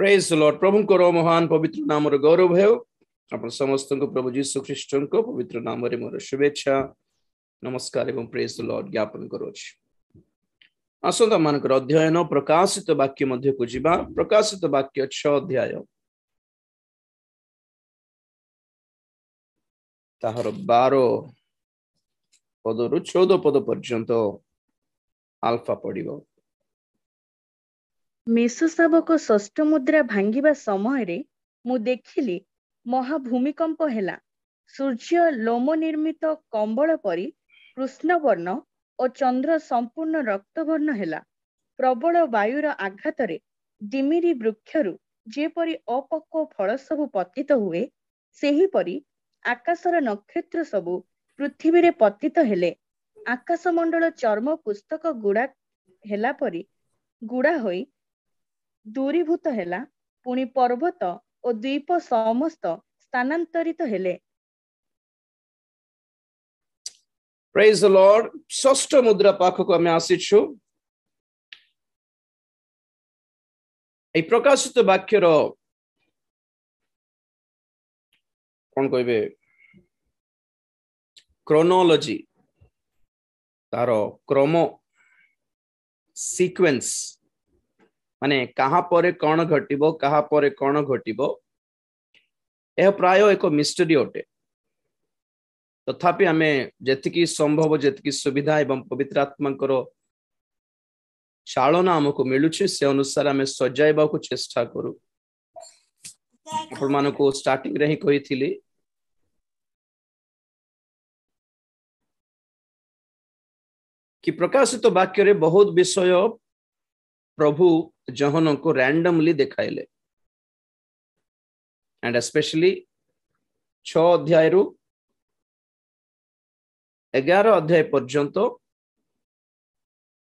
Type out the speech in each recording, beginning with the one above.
ପ୍ରେଜ୍ ଲର୍ଡ ପ୍ରଭୁଙ୍କର ମହାନ ପବିତ୍ର ନାମର ଗୌରବ ହେଉ ଆପଣ ସମସ୍ତଙ୍କୁ ପ୍ରଭୁ ଯୀଶୁ ଖ୍ରୀଷ୍ଟଙ୍କ ପବିତ୍ର ନାମରେ ମୋର ଶୁଭେଚ୍ଛା ନମସ୍କାର ଏବଂ ପ୍ରେଜ୍ ଲର୍ଡ ଜ୍ଞାପନ କରୁଅଛି ଆସନ୍ତା ମାନଙ୍କର ଅଧ୍ୟୟନ ପ୍ରକାଶିତ ବାକ୍ୟ ମଧ୍ୟକୁ ଯିବା ପ୍ରକାଶିତ ବାକ୍ୟ ଛଅ ଅଧ୍ୟାୟ ତାହାର ବାର ପଦରୁ ଚଉଦ ପଦ ପର୍ଯ୍ୟନ୍ତ ଆଲଫା ପଡ଼ିବ ମେଷଶାବକ ଷଷ୍ଠ ମୁଦ୍ରା ଭାଙ୍ଗିବା ସମୟରେ ମୁଁ ଦେଖିଲି ମହାଭୂମିକମ୍ପ ହେଲା ସୂର୍ଯ୍ୟ ଲୋମ ନିର୍ମିତ କମ୍ବଳ ପରି କୃଷ୍ଣବର୍ଣ୍ଣ ଓ ଚନ୍ଦ୍ର ସମ୍ପୂର୍ଣ୍ଣ ରକ୍ତବର୍ଣ୍ଣ ହେଲା ପ୍ରବଳ ବାୟୁର ଆଘାତରେ ଡିମିରି ବୃକ୍ଷରୁ ଯେପରି ଅପକ୍ୱ ଫଳ ସବୁ ପତିତ ହୁଏ ସେହିପରି ଆକାଶର ନକ୍ଷତ୍ର ସବୁ ପୃଥିବୀରେ ପତିତ ହେଲେ ଆକାଶମଣ୍ଡଳ ଚର୍ମ ପୁସ୍ତକ ଗୁଡା ହେଲା ପରି ଗୁଡା ହୋଇ ଦୂରୀଭୂତ ହେଲା ପୁଣି ପର୍ବତ ଓ ଦ୍ୱୀପ ସମସ୍ତ ସ୍ଥାନାନ୍ତରିତ ହେଲେ ପ୍ରେଜ ଷଷ୍ଠ ମୁଦ୍ରା ପାଖକୁ ଆମେ ଆସିଛୁ ଏହି ପ୍ରକାଶିତ ବାକ୍ୟର କଣ କହିବେ କ୍ରୋନୋଲୋଜି ତାର କ୍ରମ ସିକ୍ୱେନ୍ସ ମାନେ କାହା ପରେ କ'ଣ ଘଟିବ କାହା ପରେ କ'ଣ ଘଟିବ ଏହା ପ୍ରାୟ ଏକ ମିଷ୍ଟରୀ ଅଟେ ତଥାପି ଆମେ ଯେତିକି ସମ୍ଭବ ଯେତିକି ସୁବିଧା ଏବଂ ପବିତ୍ର ଆତ୍ମାଙ୍କର ଚାଳନା ଆମକୁ ମିଳୁଛି ସେ ଅନୁସାରେ ଆମେ ସଜାଇବାକୁ ଚେଷ୍ଟା କରୁ ଆପଣମାନଙ୍କୁ ଷ୍ଟାର୍ଟିଂରେ ହିଁ କହିଥିଲି କି ପ୍ରକାଶିତ ବାକ୍ୟରେ ବହୁତ ବିଷୟ ପ୍ରଭୁ ଜହନଙ୍କୁ ରାଣ୍ଡମଲି ଦେଖାଇଲେ ଆଣ୍ଡ ଏସ୍ପେସିଆଲି ଛଅ ଅଧ୍ୟାୟରୁ ଏଗାର ଅଧ୍ୟାୟ ପର୍ଯ୍ୟନ୍ତ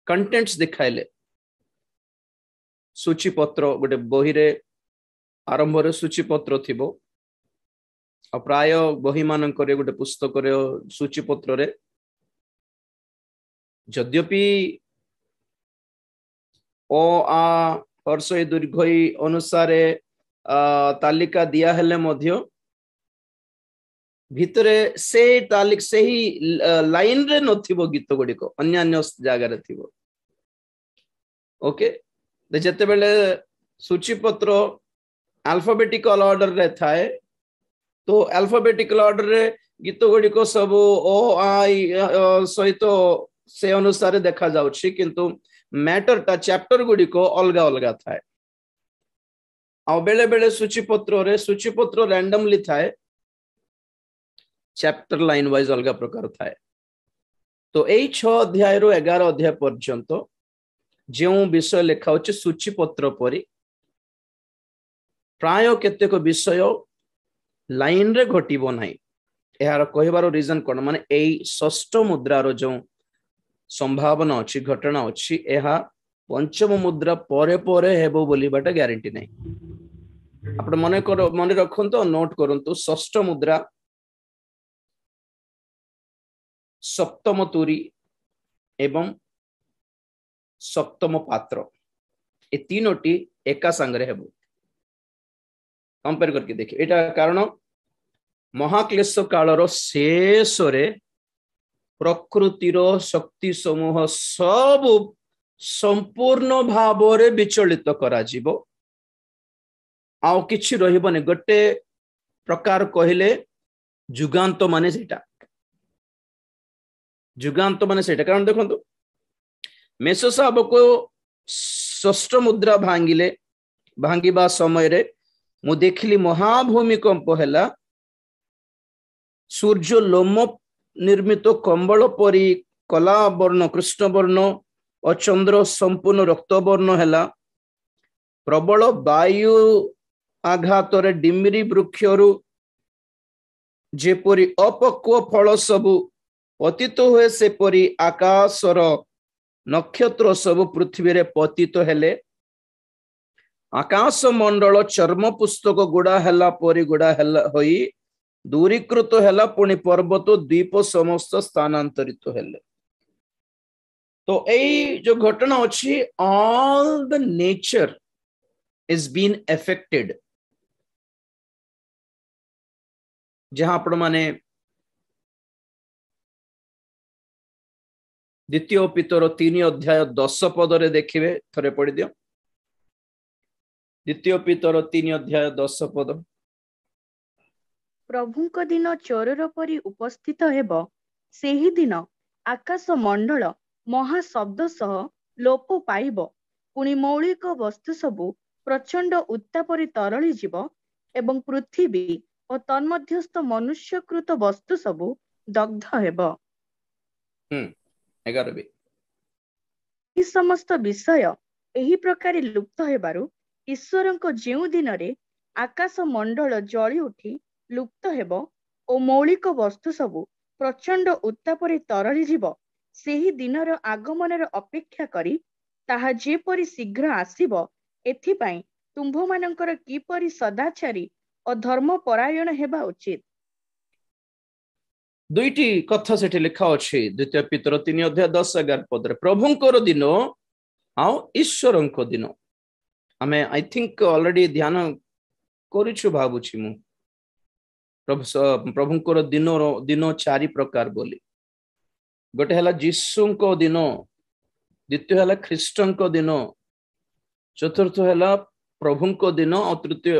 କଣ୍ଟେଣ୍ଟସ୍ ଦେଖାଇଲେ ସୂଚୀପତ୍ର ଗୋଟେ ବହିରେ ଆରମ୍ଭରେ ସୂଚୀପତ୍ର ଥିବ ଆଉ ପ୍ରାୟ ବହିମାନଙ୍କରେ ଗୋଟେ ପୁସ୍ତକରେ ସୂଚୀପତ୍ରରେ ଯଦ୍ୟପି ও আ হর্ষ এই দীর্ঘ অনুসারে তালিকা দিয়া হলে মধ্য ভিতরে সেই তালিক সেই লাইনরে নথিব গীত গুড়িক অন্যান্য জায়গায় থিব ওকে যেতবে সূচীপত্র আলফাবেটিকাল অর্ডর্রে থাকে তো আলফাবেটিকাল অর্ডর্রে গীত গুড়িক সবু ও আই সহিত সে অনুসারে দেখা যাচ্ছে কিন্তু ಮ್ಯಾಟರ್ಟ ಚಾಪ್ಟರ್ಗಳಿಗೂ ಅಲ್ಗಾ ಅಲ್ಗಾ ಥಾಯ್ ଆଉ ବେଳେ ବେଳେ ସୂଚୀପତ୍ରରେ ସୂଚୀପତ୍ର ରାଣ୍ଡମଲି ଥାଏ ଚ୍ୟାପ୍ଟର ଲାଇନ୍ ୱାଇଜ୍ ଅଲଗା ପ୍ରକାର ଥାଏ ତ ଏଇ ଛଅ ଅଧ୍ୟାୟରୁ ଏଗାର ଅଧ୍ୟାୟ ପର୍ଯ୍ୟନ୍ତ ଯେଉଁ ବିଷୟ ଲେଖା ହେଉଛି ସୂଚୀପତ୍ର ପରି ପ୍ରାୟ କେତେକ ବିଷୟ ଲାଇନ୍ରେ ଘଟିବ ନାହିଁ ଏହାର କହିବାର ରିଜନ୍ କ'ଣ ମାନେ ଏଇ ଷଷ୍ଠ ମୁଦ୍ରାର ଯେଉଁ ସମ୍ଭାବନା ଅଛି ଘଟଣା ଅଛି ଏହା ପଞ୍ଚମ ମୁଦ୍ରା ପରେ ପରେ ହେବ ବୋଲିବାଟା ଗ୍ୟାରେଣ୍ଟି ନାହିଁ ଆପଣ ମନେ କର ମନେ ରଖନ୍ତୁ ନୋଟ କରନ୍ତୁ ଷଷ୍ଠ ମୁଦ୍ରା ସପ୍ତମ ତୁରି ଏବଂ ସପ୍ତମ ପାତ୍ର ଏ ତିନୋଟି ଏକା ସାଙ୍ଗରେ ହେବ କମ୍ପେୟାର କରିକି ଦେଖି ଏଇଟା କାରଣ ମହାକ୍ଲେଶ କାଳର ଶେଷରେ ପ୍ରକୃତିର ଶକ୍ତି ସମୂହ ସବୁ ସମ୍ପୂର୍ଣ୍ଣ ଭାବରେ ବିଚଳିତ କରାଯିବ ଆଉ କିଛି ରହିବନି ଗୋଟେ ପ୍ରକାର କହିଲେ ଯୁଗାନ୍ତ ମାନେ ସେଇଟା ଯୁଗାନ୍ତ ମାନେ ସେଇଟା କାରଣ ଦେଖନ୍ତୁ ମେଷ ଶାବକୁ ଷଷ୍ଠ ମୁଦ୍ରା ଭାଙ୍ଗିଲେ ଭାଙ୍ଗିବା ସମୟରେ ମୁଁ ଦେଖିଲି ମହାଭୂମିକମ୍ପ ହେଲା ସୂର୍ଯ୍ୟ ଲୋମ ନିର୍ମିତ କମ୍ବଳ ପରି କଲା ବର୍ଣ୍ଣ କୃଷ୍ଣ ବର୍ଣ୍ଣ ଓ ଚନ୍ଦ୍ର ସମ୍ପୂର୍ଣ୍ଣ ରକ୍ତବର୍ଣ୍ଣ ହେଲା ପ୍ରବଳ ବାୟୁ ଆଘାତରେ ଡିମିରି ବୃକ୍ଷରୁ ଯେପରି ଅପକ୍ୱ ଫଳ ସବୁ ପତିତ ହୁଏ ସେପରି ଆକାଶର ନକ୍ଷତ୍ର ସବୁ ପୃଥିବୀରେ ପତିତ ହେଲେ ଆକାଶ ମଣ୍ଡଳ ଚର୍ମ ପୁସ୍ତକ ଗୁଡ଼ା ହେଲା ପରି ଗୁଡ଼ା ହେଲା ହୋଇ ଦୂରୀକୃତ ହେଲା ପୁଣି ପର୍ବତ ଦ୍ୱୀପ ସମସ୍ତ ସ୍ଥାନାନ୍ତରିତ ହେଲେ ତ ଏଇ ଯୋଉ ଘଟଣା ଅଛି all the nature is been affected ଯାହା ଆପଣମାନେ ଦ୍ୱିତୀୟ ପିତର ତିନି ଅଧ୍ୟାୟ ଦଶ ପଦରେ ଦେଖିବେ ଥରେ ପଢିଦିଅ ଦ୍ୱିତୀୟ ପିତର ତିନି ଅଧ୍ୟାୟ ଦଶ ପଦ ପ୍ରଭୁଙ୍କ ଦିନ ଚରର ପରି ଉପସ୍ଥିତ ହେବ ସେହିଦିନ ଆକାଶ ମଣ୍ଡଳ ମହାଶବ୍ଦ ସହ ଲୋପ ପାଇବ ପୁଣି ମୌଳିକ ବସ୍ତୁ ସବୁ ପ୍ରଚଣ୍ଡ ଉତ୍ତାପରେ ତରଳି ଯିବ ଏବଂ ପୃଥିବୀ ଓ ତନ୍ମଧ୍ୟସ୍ଥ ମନୁଷ୍ୟକୃତ ବସ୍ତୁ ସବୁ ଦଗ୍ଧ ହେବ ଏହି ସମସ୍ତ ବିଷୟ ଏହି ପ୍ରକାର ଲୁପ୍ତ ହେବାରୁ ଈଶ୍ୱରଙ୍କ ଯେଉଁ ଦିନରେ ଆକାଶ ମଣ୍ଡଳ ଜଳି ଉଠି ଲୁପ୍ତ ହେବ ଓ ମୌଳିକ ବସ୍ତୁ ସବୁ ପ୍ରଚଣ୍ଡ ଉତ୍ତାପରେ ତରଳି ଯିବ ସେହି ଦିନର ଆଗମନର ଅପେକ୍ଷା କରି ତାହା ଯେପରି ଶୀଘ୍ର ଆସିବ ଏଥିପାଇଁ ତୁମ୍ଭମାନଙ୍କର କିପରି ସଦାଚାରୀ ଓ ଧର୍ମ ପରାୟଣ ହେବା ଉଚିତ ଦୁଇଟି କଥା ସେଠି ଲେଖା ଅଛି ଦ୍ୱିତୀୟ ପିତର ତିନି ଅଧ୍ୟାୟ ଦଶ ଏଗାର ପଦରେ ପ୍ରଭୁଙ୍କର ଦିନ ଆଉ ଈଶ୍ୱରଙ୍କ ଦିନ ଆମେ ଆଇ ଥିଙ୍କ ଅଲରେଡି ଧ୍ୟାନ କରିଛୁ ଭାବୁଛି ମୁଁ ପ୍ରଭୁ ପ୍ରଭୁଙ୍କର ଦିନର ଦିନ ଚାରି ପ୍ରକାର ବୋଲି ଗୋଟେ ହେଲା ଯୀଶୁଙ୍କ ଦିନ ଦ୍ୱିତୀୟ ହେଲା ଖ୍ରୀଷ୍ଟଙ୍କ ଦିନ ଚତୁର୍ଥ ହେଲା ପ୍ରଭୁଙ୍କ ଦିନ ଆଉ ତୃତୀୟ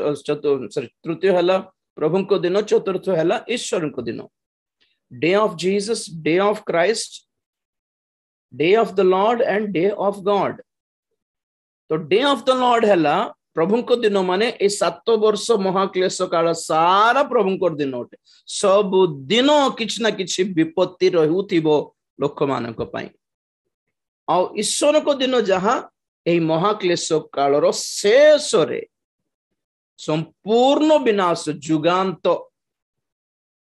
ସରି ତୃତୀୟ ହେଲା ପ୍ରଭୁଙ୍କ ଦିନ ଚତୁର୍ଥ ହେଲା ଈଶ୍ୱରଙ୍କ ଦିନ day of Jesus day of Christ day of the Lord and day of God ତ ଡେ ଅଫ୍ ଦ ଲର୍ଡ ହେଲା ପ୍ରଭୁଙ୍କ ଦିନ ମାନେ ଏଇ ସାତ ବର୍ଷ ମହାକ୍ଲେଶ କାଳ ସାରା ପ୍ରଭୁଙ୍କର ଦିନ ଅଟେ ସବୁଦିନ କିଛି ନା କିଛି ବିପତ୍ତି ରହୁଥିବ ଲୋକମାନଙ୍କ ପାଇଁ ଆଉ ଈଶ୍ୱରଙ୍କ ଦିନ ଯାହା ଏହି ମହାକ୍ଲେଶ କାଳର ଶେଷରେ ସମ୍ପୂର୍ଣ୍ଣ ବିନାଶ ଯୁଗାନ୍ତ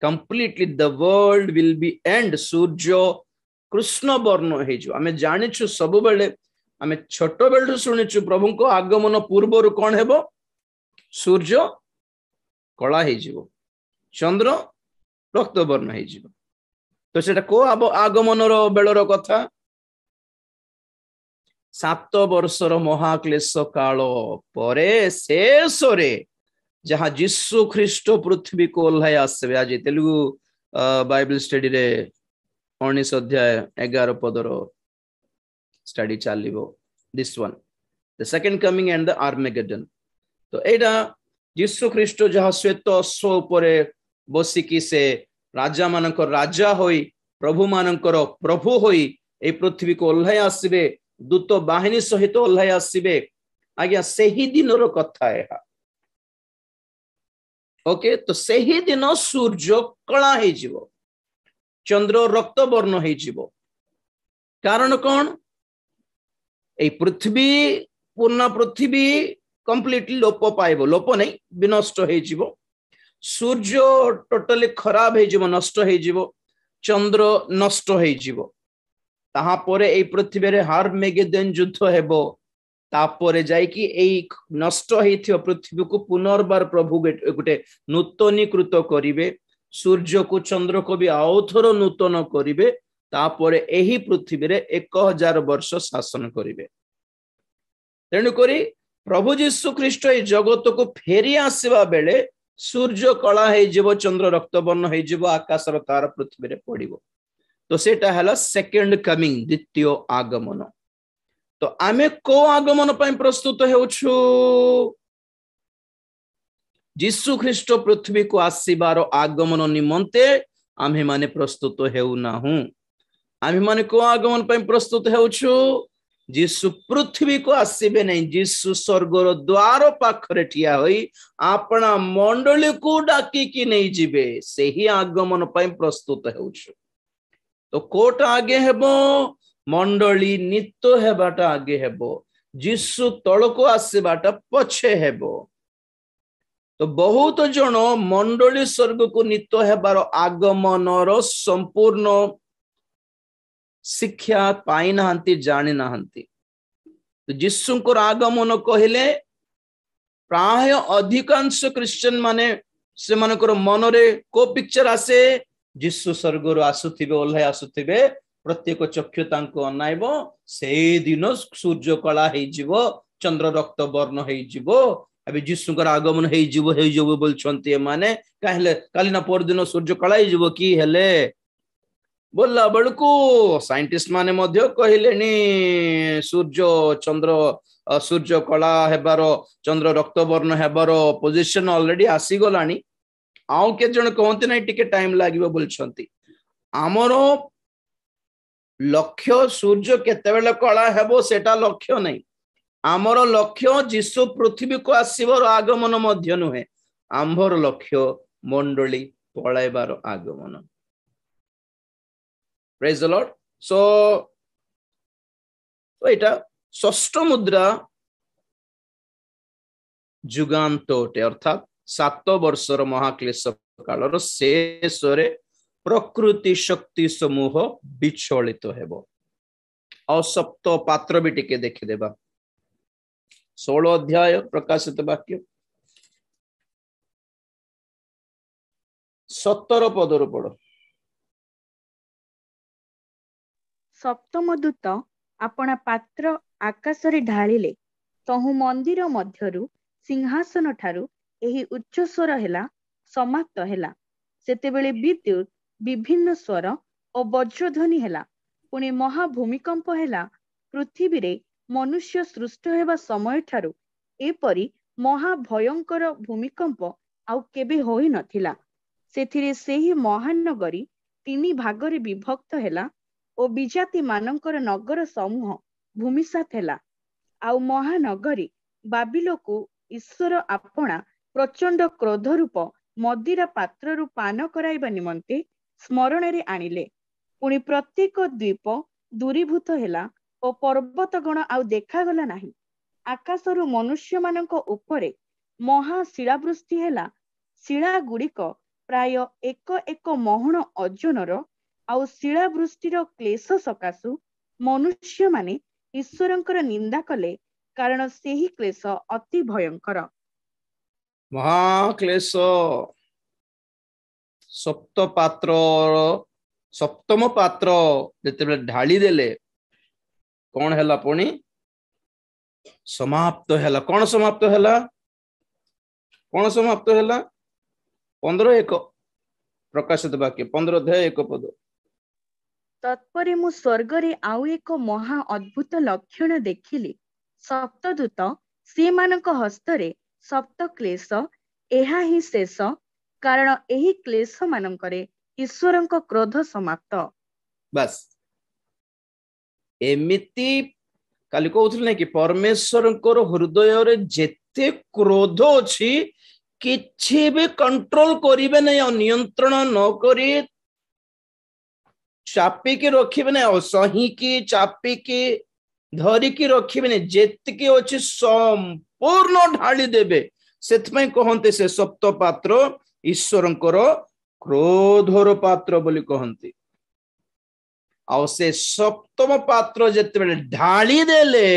completely the world will be end ସୂର୍ଯ୍ୟ କୃଷ୍ଣ ବର୍ଣ୍ଣ ହେଇଯିବ ଆମେ ଜାଣିଛୁ ସବୁବେଳେ ଆମେ ଛୋଟ ଛୋଟବେଳଠୁ ଶୁଣିଛୁ ପ୍ରଭୁଙ୍କ ଆଗମନ ପୂର୍ବରୁ କ'ଣ ହେବ ସୂର୍ଯ୍ୟ କଳା ହେଇଯିବ ଚନ୍ଦ୍ର ରକ୍ତବର୍ଣ୍ଣ ହେଇଯିବ ତ ସେଟା କୋଉ ଆଗମନର ବେଳର କଥା ସାତ ବର୍ଷର ମହାକ୍ଲେଶ କାଳ ପରେ ଶେଷରେ ଯାହା ଯୀଶୁ ଖ୍ରୀଷ୍ଟ ପୃଥିବୀକୁ ଓହ୍ଲାଇ ଆସିବେ ଆଜି ତେଲୁଗୁ ବାଇବଲ ଷ୍ଟଡିରେ ଉଣେଇଶ ଅଧ୍ୟାୟ ଏଗାର ପଦର স্টাডি চালিব this one the second coming and the Armageddon তো এইটা ଯୀଶୁ ଖ୍ରୀଷ୍ଟ ଯାହା ଶ୍ୱେତ ଅଶ୍ୱ ଉପରେ ବସିକି ସେ ରାଜାମାନଙ୍କର ରାଜା ହୋଇ ପ୍ରଭୁମାନଙ୍କର ପ୍ରଭୁ ହୋଇ ଏଇ ପୃଥିବୀକୁ ଓହ୍ଲାଇ ଆସିବେ ଦୂତ ବାହିନୀ ସହିତ ଓହ୍ଲାଇ ଆସିବେ ଆଜ୍ଞା ସେହି ଦିନର କଥା ଏହା ଓକେ ତ ସେହି ଦିନ ସୂର୍ଯ୍ୟ କଳା ହେଇଯିବ ଚନ୍ଦ୍ର ରକ୍ତବର୍ଣ୍ଣ ହେଇଯିବ କାରଣ କ'ଣ এই ପୃଥିବୀ ପୂର୍ଣ୍ଣ ପୃଥିବୀ କମ୍ପ୍ଲିଟଲି ଲୋପ ପାଇବ ଲୋପ ନାହିଁ ବିନଷ୍ଟ ହେଇଯିବ ସୂର୍ଯ୍ୟ ଟୋଟାଲି ଖରାପ ହେଇଯିବ ନଷ୍ଟ ହେଇଯିବ ଚନ୍ଦ୍ର ନଷ୍ଟ ହେଇଯିବ ତାହାପରେ ଏଇ ପୃଥିବୀରେ ହାର୍ମେଗେଦେନ୍ ଯୁଦ୍ଧ ହେବ ତାପରେ ଯାଇକି ଏଇ ନଷ୍ଟ ହେଇଥିବା ପୃଥିବୀକୁ ପୁନର୍ବାର ପ୍ରଭୁ ଗୋଟେ ନୂତନୀକୃତ କରିବେ ସୂର୍ଯ୍ୟକୁ ଚନ୍ଦ୍ରକୁ ବି ଆଉ ଥର ନୂତନ କରିବେ ତାପରେ ଏହି ପୃଥିବୀରେ ଏକ ହଜାର ବର୍ଷ ଶାସନ କରିବେ ତେଣୁକରି ପ୍ରଭୁ ଯୀଶୁ ଖ୍ରୀଷ୍ଟ ଏଇ ଜଗତକୁ ଫେରି ଆସିବା ବେଳେ ସୂର୍ଯ୍ୟ କଳା ହେଇଯିବ ଚନ୍ଦ୍ର ରକ୍ତବର୍ଣ୍ଣ ହେଇଯିବ ଆକାଶର ତାର ପୃଥିବୀରେ ପଡିବ ତ ସେଇଟା ହେଲା ସେକେଣ୍ଡ କମିଂ ଦ୍ୱିତୀୟ ଆଗମନ ତ ଆମେ କୋଉ ଆଗମନ ପାଇଁ ପ୍ରସ୍ତୁତ ହେଉଛୁ ଯୀଶୁ ଖ୍ରୀଷ୍ଟ ପୃଥିବୀକୁ ଆସିବାର ଆଗମନ ନିମନ୍ତେ ଆମ୍ଭେମାନେ ପ୍ରସ୍ତୁତ ହେଉନାହୁଁ ଆମ୍ଭେମାନେ କୋଉ ଆଗମନ ପାଇଁ ପ୍ରସ୍ତୁତ ହେଉଛୁ ଯୀଶୁ ପୃଥିବୀକୁ ଆସିବେ ନାହିଁ ଯୀଶୁ ସ୍ୱର୍ଗର ଦ୍ୱାର ପାଖରେ ଠିଆ ହୋଇ ଆପଣ ମଣ୍ଡଳୀକୁ ଡାକିକି ନେଇଯିବେ ସେହି ଆଗମନ ପାଇଁ ପ୍ରସ୍ତୁତ ହେଉଛୁ ତ କୋଉଟା ଆଗେ ହେବ ମଣ୍ଡଳୀ ନିତ ହେବାଟା ଆଗେ ହେବ ଯୀଶୁ ତଳକୁ ଆସିବାଟା ପଛେ ହେବ ତ ବହୁତ ଜଣ ମଣ୍ଡଳୀ ସ୍ୱର୍ଗକୁ ନିତ ହେବାର ଆଗମନର ସମ୍ପୂର୍ଣ୍ଣ ಸಿಖ್ಯಾತ್ ಪಾಯಿನ ಹಂತಿ ಜಾಣಿನ ಹಂತಿ যিশুঙ্কর আগমন কহিলে প্রায় অধিকাংশ খ্রিশ্চান মানে সেমানଙ୍କର ମନରେ କୋଉ ପିକ୍ଚର ଆସେ ଯୀଶୁ ସ୍ୱର୍ଗରୁ ଆସୁଥିବେ ଓହ୍ଲାଇ ଆସୁଥିବେ ପ୍ରତ୍ୟେକ ଚକ୍ଷୁ ତାଙ୍କୁ ଅନାଇବ ସେଇ ଦିନ ସୂର୍ଯ୍ୟ କଳା ହେଇଯିବ ଚନ୍ଦ୍ର ରକ୍ତ ବର୍ଣ୍ଣ ହେଇଯିବ ଏବେ ଯୀଶୁଙ୍କର ଆଗମନ ହେଇଯିବ ହେଇଯିବ ବୋଲୁଛନ୍ତି ଏମାନେ କାହିଁଲେ କାଲି ନା ପରଦିନ ସୂର୍ଯ୍ୟ କଳା ହେଇଯିବ କି ହେଲେ ବୋଲିଲା ବେଳକୁ ସାଇଣ୍ଟିଷ୍ଟ ମାନେ ମଧ୍ୟ କହିଲେଣି ସୂର୍ଯ୍ୟ ଚନ୍ଦ୍ର ସୂର୍ଯ୍ୟ କଳା ହେବାର ଚନ୍ଦ୍ର ରକ୍ତବର୍ଣ୍ଣ ହେବାର ପୋଜିସନ ଅଲରେଡି ଆସିଗଲାଣି ଆଉ କେତେ ଜଣ କହନ୍ତି ନାହିଁ ଟିକେ ଟାଇମ ଲାଗିବ ବୋଲିଛନ୍ତି ଆମର ଲକ୍ଷ୍ୟ ସୂର୍ଯ୍ୟ କେତେବେଳେ କଳା ହେବ ସେଟା ଲକ୍ଷ୍ୟ ନାହିଁ ଆମର ଲକ୍ଷ୍ୟ ଯୀଶୁ ପୃଥିବୀକୁ ଆସିବାର ଆଗମନ ମଧ୍ୟ ନୁହେଁ ଆମ୍ଭର ଲକ୍ଷ୍ୟ ମଣ୍ଡଳୀ ପଳାଇବାର ଆଗମନ প্রেজ লর্ড সো তো এটা ষষ্ঠ মুদ্রা যুগান্তটে অর্থাৎ ସାତ ବର୍ଷର ମହାକ୍ଲେଶ କାଳର ଶେଷରେ ପ୍ରକୃତି ଶକ୍ତି ସମୂହ ବିଚଳିତ ହେବ ଅସପ୍ତ ପାତ୍ର ବି ଟିକେ ଦେଖିଦେବା ଷୋହଳ ଅଧ୍ୟାୟ ପ୍ରକାଶିତ ବାକ୍ୟ ସତର ପଦରୁ ପଢ଼ ସପ୍ତମ ଦୂତ ଆପଣା ପାତ୍ର ଆକାଶରେ ଢାଳିଲେ ତହୁ ମନ୍ଦିର ମଧ୍ୟରୁ ସିଂହାସନ ଠାରୁ ଏହି ଉଚ୍ଚ ସ୍ୱର ହେଲା ସମାପ୍ତ ହେଲା ସେତେବେଳେ ବିଦ୍ୟୁତ ବିଭିନ୍ନ ସ୍ୱର ଓ ବଜ୍ରଧ୍ୱନି ହେଲା ପୁଣି ମହା ଭୂମିକମ୍ପ ହେଲା ପୃଥିବୀରେ ମନୁଷ୍ୟ ସୃଷ୍ଟ ହେବା ସମୟ ଠାରୁ ଏପରି ମହା ଭୟଙ୍କର ଭୂମିକମ୍ପ ଆଉ କେବେ ହୋଇନଥିଲା ସେଥିରେ ସେହି ମହାନଗରୀ ତିନି ଭାଗରେ ବିଭକ୍ତ ହେଲା ଓ ବିଜାତି ମାନଙ୍କର ନଗର ସମୂହ ଭୂମିସାତ ହେଲା ଆଉ ମହାନଗରୀ ବାବିଲକୁ ଈଶ୍ୱର ଆପଣା ପ୍ରଚଣ୍ଡ କ୍ରୋଧ ରୂପ ମଦିରା ପାତ୍ରରୁ ପାନ କରାଇବା ନିମନ୍ତେ ସ୍ମରଣରେ ଆଣିଲେ ପୁଣି ପ୍ରତ୍ୟେକ ଦ୍ୱୀପ ଦୂରୀଭୂତ ହେଲା ଓ ପର୍ବତ ଗଣ ଆଉ ଦେଖାଗଲା ନାହିଁ ଆକାଶରୁ ମନୁଷ୍ୟମାନଙ୍କ ଉପରେ ମହା ବୃଷ୍ଟି ହେଲା ଶିଳା ଗୁଡିକ ପ୍ରାୟ ଏକ ଏକ ମହଣ ଅଜନର ଆଉ ଶିଳା ଶିଳାବୃଷ୍ଟିର କ୍ଲେଶ ସକାଶୁ ମାନେ ଈଶ୍ୱରଙ୍କର ନିନ୍ଦା କଲେ କାରଣ ସେହି କ୍ଲେଶ ଅତି ଭୟଙ୍କର ମହାକ୍ଲେଶ ସପ୍ତ ପାତ୍ର ସପ୍ତମ ପାତ୍ର ଯେତେବେଳେ ଢାଳିଦେଲେ କଣ ହେଲା ପୁଣି ସମାପ୍ତ ହେଲା କଣ ସମାପ୍ତ ହେଲା କଣ ସମାପ୍ତ ହେଲା ପନ୍ଦର ଏକ ପ୍ରକାଶିତ ବାକ୍ୟ ପନ୍ଦର ଅଧ୍ୟାୟ ଏକ ପଦ ତତ୍ପରେ ମୁଁ ସ୍ୱର୍ଗରେ ଆଉ ଏକ ମହା ଅଦ୍ଭୁତ ଲକ୍ଷଣ ଦେଖିଲି ସପ୍ତଦୂତ ସେମାନଙ୍କ ହସ୍ତରେ ସପ୍ତ କ୍ଲେଶ ଏହା ହିଁ ଶେଷ କାରଣ ଏହି କ୍ଲେଶ ମାନଙ୍କରେ ଈଶ୍ୱରଙ୍କ କ୍ରୋଧ ସମାପ୍ତ ବାସ ଏମିତି କାଲି କହୁଥିଲି ନାଇଁ କି ପରମେଶ୍ୱରଙ୍କର ହୃଦୟରେ ଯେତେ କ୍ରୋଧ ଅଛି କିଛି ବି କଣ୍ଟ୍ରୋଲ କରିବେ ନାହିଁ ଆଉ ନିୟନ୍ତ୍ରଣ ନ କରି चापे के रखिबे ना असहिके चापे के धरी के ना जी ओछि संपूर्ण ढाली देवे सेतमै कहनते से सप्त पात्र ईश्वरंकर क्रोधर पात्र बोली कहनते आ से सप्तम पात्र जेतबेले ढाली देले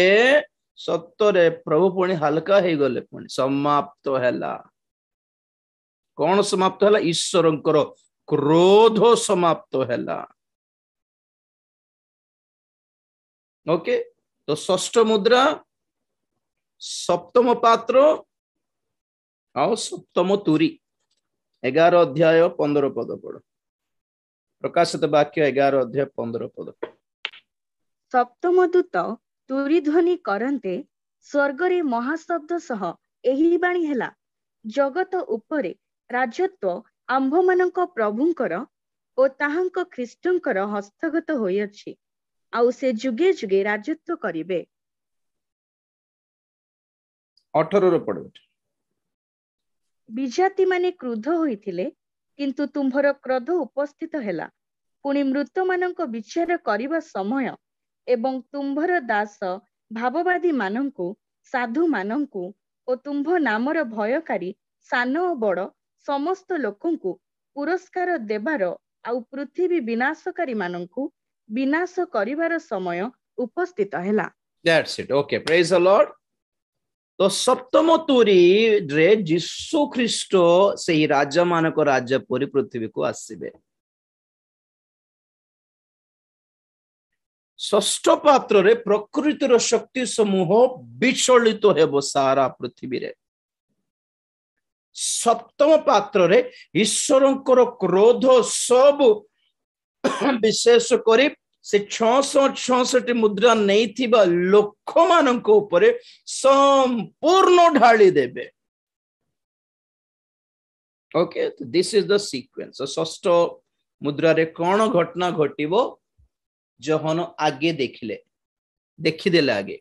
सत्य प्रभु पुणी हल्का हे गले पुणी समाप्त हैला कौन समाप्त हैला ईश्वरंकर क्रोध समाप्त हैला ଓକେ ତ ଷଷ୍ଠ ମୁଦ୍ରା ସପ୍ତମ ପାତ୍ର ଆଉ ସପ୍ତମ ତୁରୀ ଏଗାର ଅଧ୍ୟାୟ ପନ୍ଦର ପଦ ପଡ ପ୍ରକାଶିତ ବାକ୍ୟ ଏଗାର ଅଧ୍ୟାୟ ପନ୍ଦର ପଦ ସପ୍ତମ ଦୂତ ତୁରୀ ଧ୍ୱନି କରନ୍ତେ ସ୍ୱର୍ଗରେ ମହାଶବ୍ଦ ସହ ଏହି ବାଣୀ ହେଲା ଜଗତ ଉପରେ ରାଜତ୍ଵ ଆମ୍ଭମାନଙ୍କ ପ୍ରଭୁଙ୍କର ଓ ତାହାଙ୍କ ଖ୍ରୀଷ୍ଟଙ୍କର ହସ୍ତଗତ ହୋଇଅଛି ଆଉ ସେ ଯୁଗେ ଯୁଗେ ରାଜତ୍ଵ କରିବେ ବିଜାତିମାନେ କ୍ରୁଧ ହୋଇଥିଲେ କିନ୍ତୁ ତୁମ୍ଭର କ୍ରୋଧ ଉପସ୍ଥିତ ହେଲା ପୁଣି ମୃତମାନଙ୍କ ବିଚାର କରିବା ସମୟ ଏବଂ ତୁମ୍ଭର ଦାସ ଭାବବାଦୀ ମାନଙ୍କୁ ସାଧୁ ମାନଙ୍କୁ ଓ ତୁମ୍ଭ ନାମର ଭୟକାରୀ ସାନ ଓ ବଡ଼ ସମସ୍ତ ଲୋକଙ୍କୁ ପୁରସ୍କାର ଦେବାର ଆଉ ପୃଥିବୀ ବିନାଶକାରୀ ମାନଙ୍କୁ ବିନାଶ କରିବାର ସମୟ ଉପସ୍ଥିତ ହେଲା ଦ୍ୟାଟ୍ସ ଇଟ୍ ଓକେ ପ୍ରେଜ୍ ତ ସପ୍ତମ ତୁରିରେ ଯୀଶୁ ଖ୍ରୀଷ୍ଟ ସେହି ରାଜମାନଙ୍କ ରାଜ୍ୟ ପରି ପୃଥିବୀକୁ ଆସିବେ ଷଷ୍ଠ ପାତ୍ରରେ ପ୍ରକୃତିର ଶକ୍ତି ସମୂହ ବିଚଳିତ ହେବ ସାରା ପୃଥିବୀରେ ସପ୍ତମ ପାତ୍ରରେ ଈଶ୍ୱରଙ୍କର କ୍ରୋଧ ସବୁ ବିଶେଷ କରି ସେ ଛଅଶହ ଛଅଷଠି ମୁଦ୍ରା ନେଇଥିବା ଲୋକମାନଙ୍କ ଉପରେ ସମ୍ପୂର୍ଣ୍ଣ ଢାଳି ଦେବେ okay this is the sequence ଷଷ୍ଠ ମୁଦ୍ରାରେ କ'ଣ ଘଟଣା ଘଟିବ ଜହନ ଆଗେ ଦେଖିଲେ ଦେଖିଦେଲେ ଆଗେ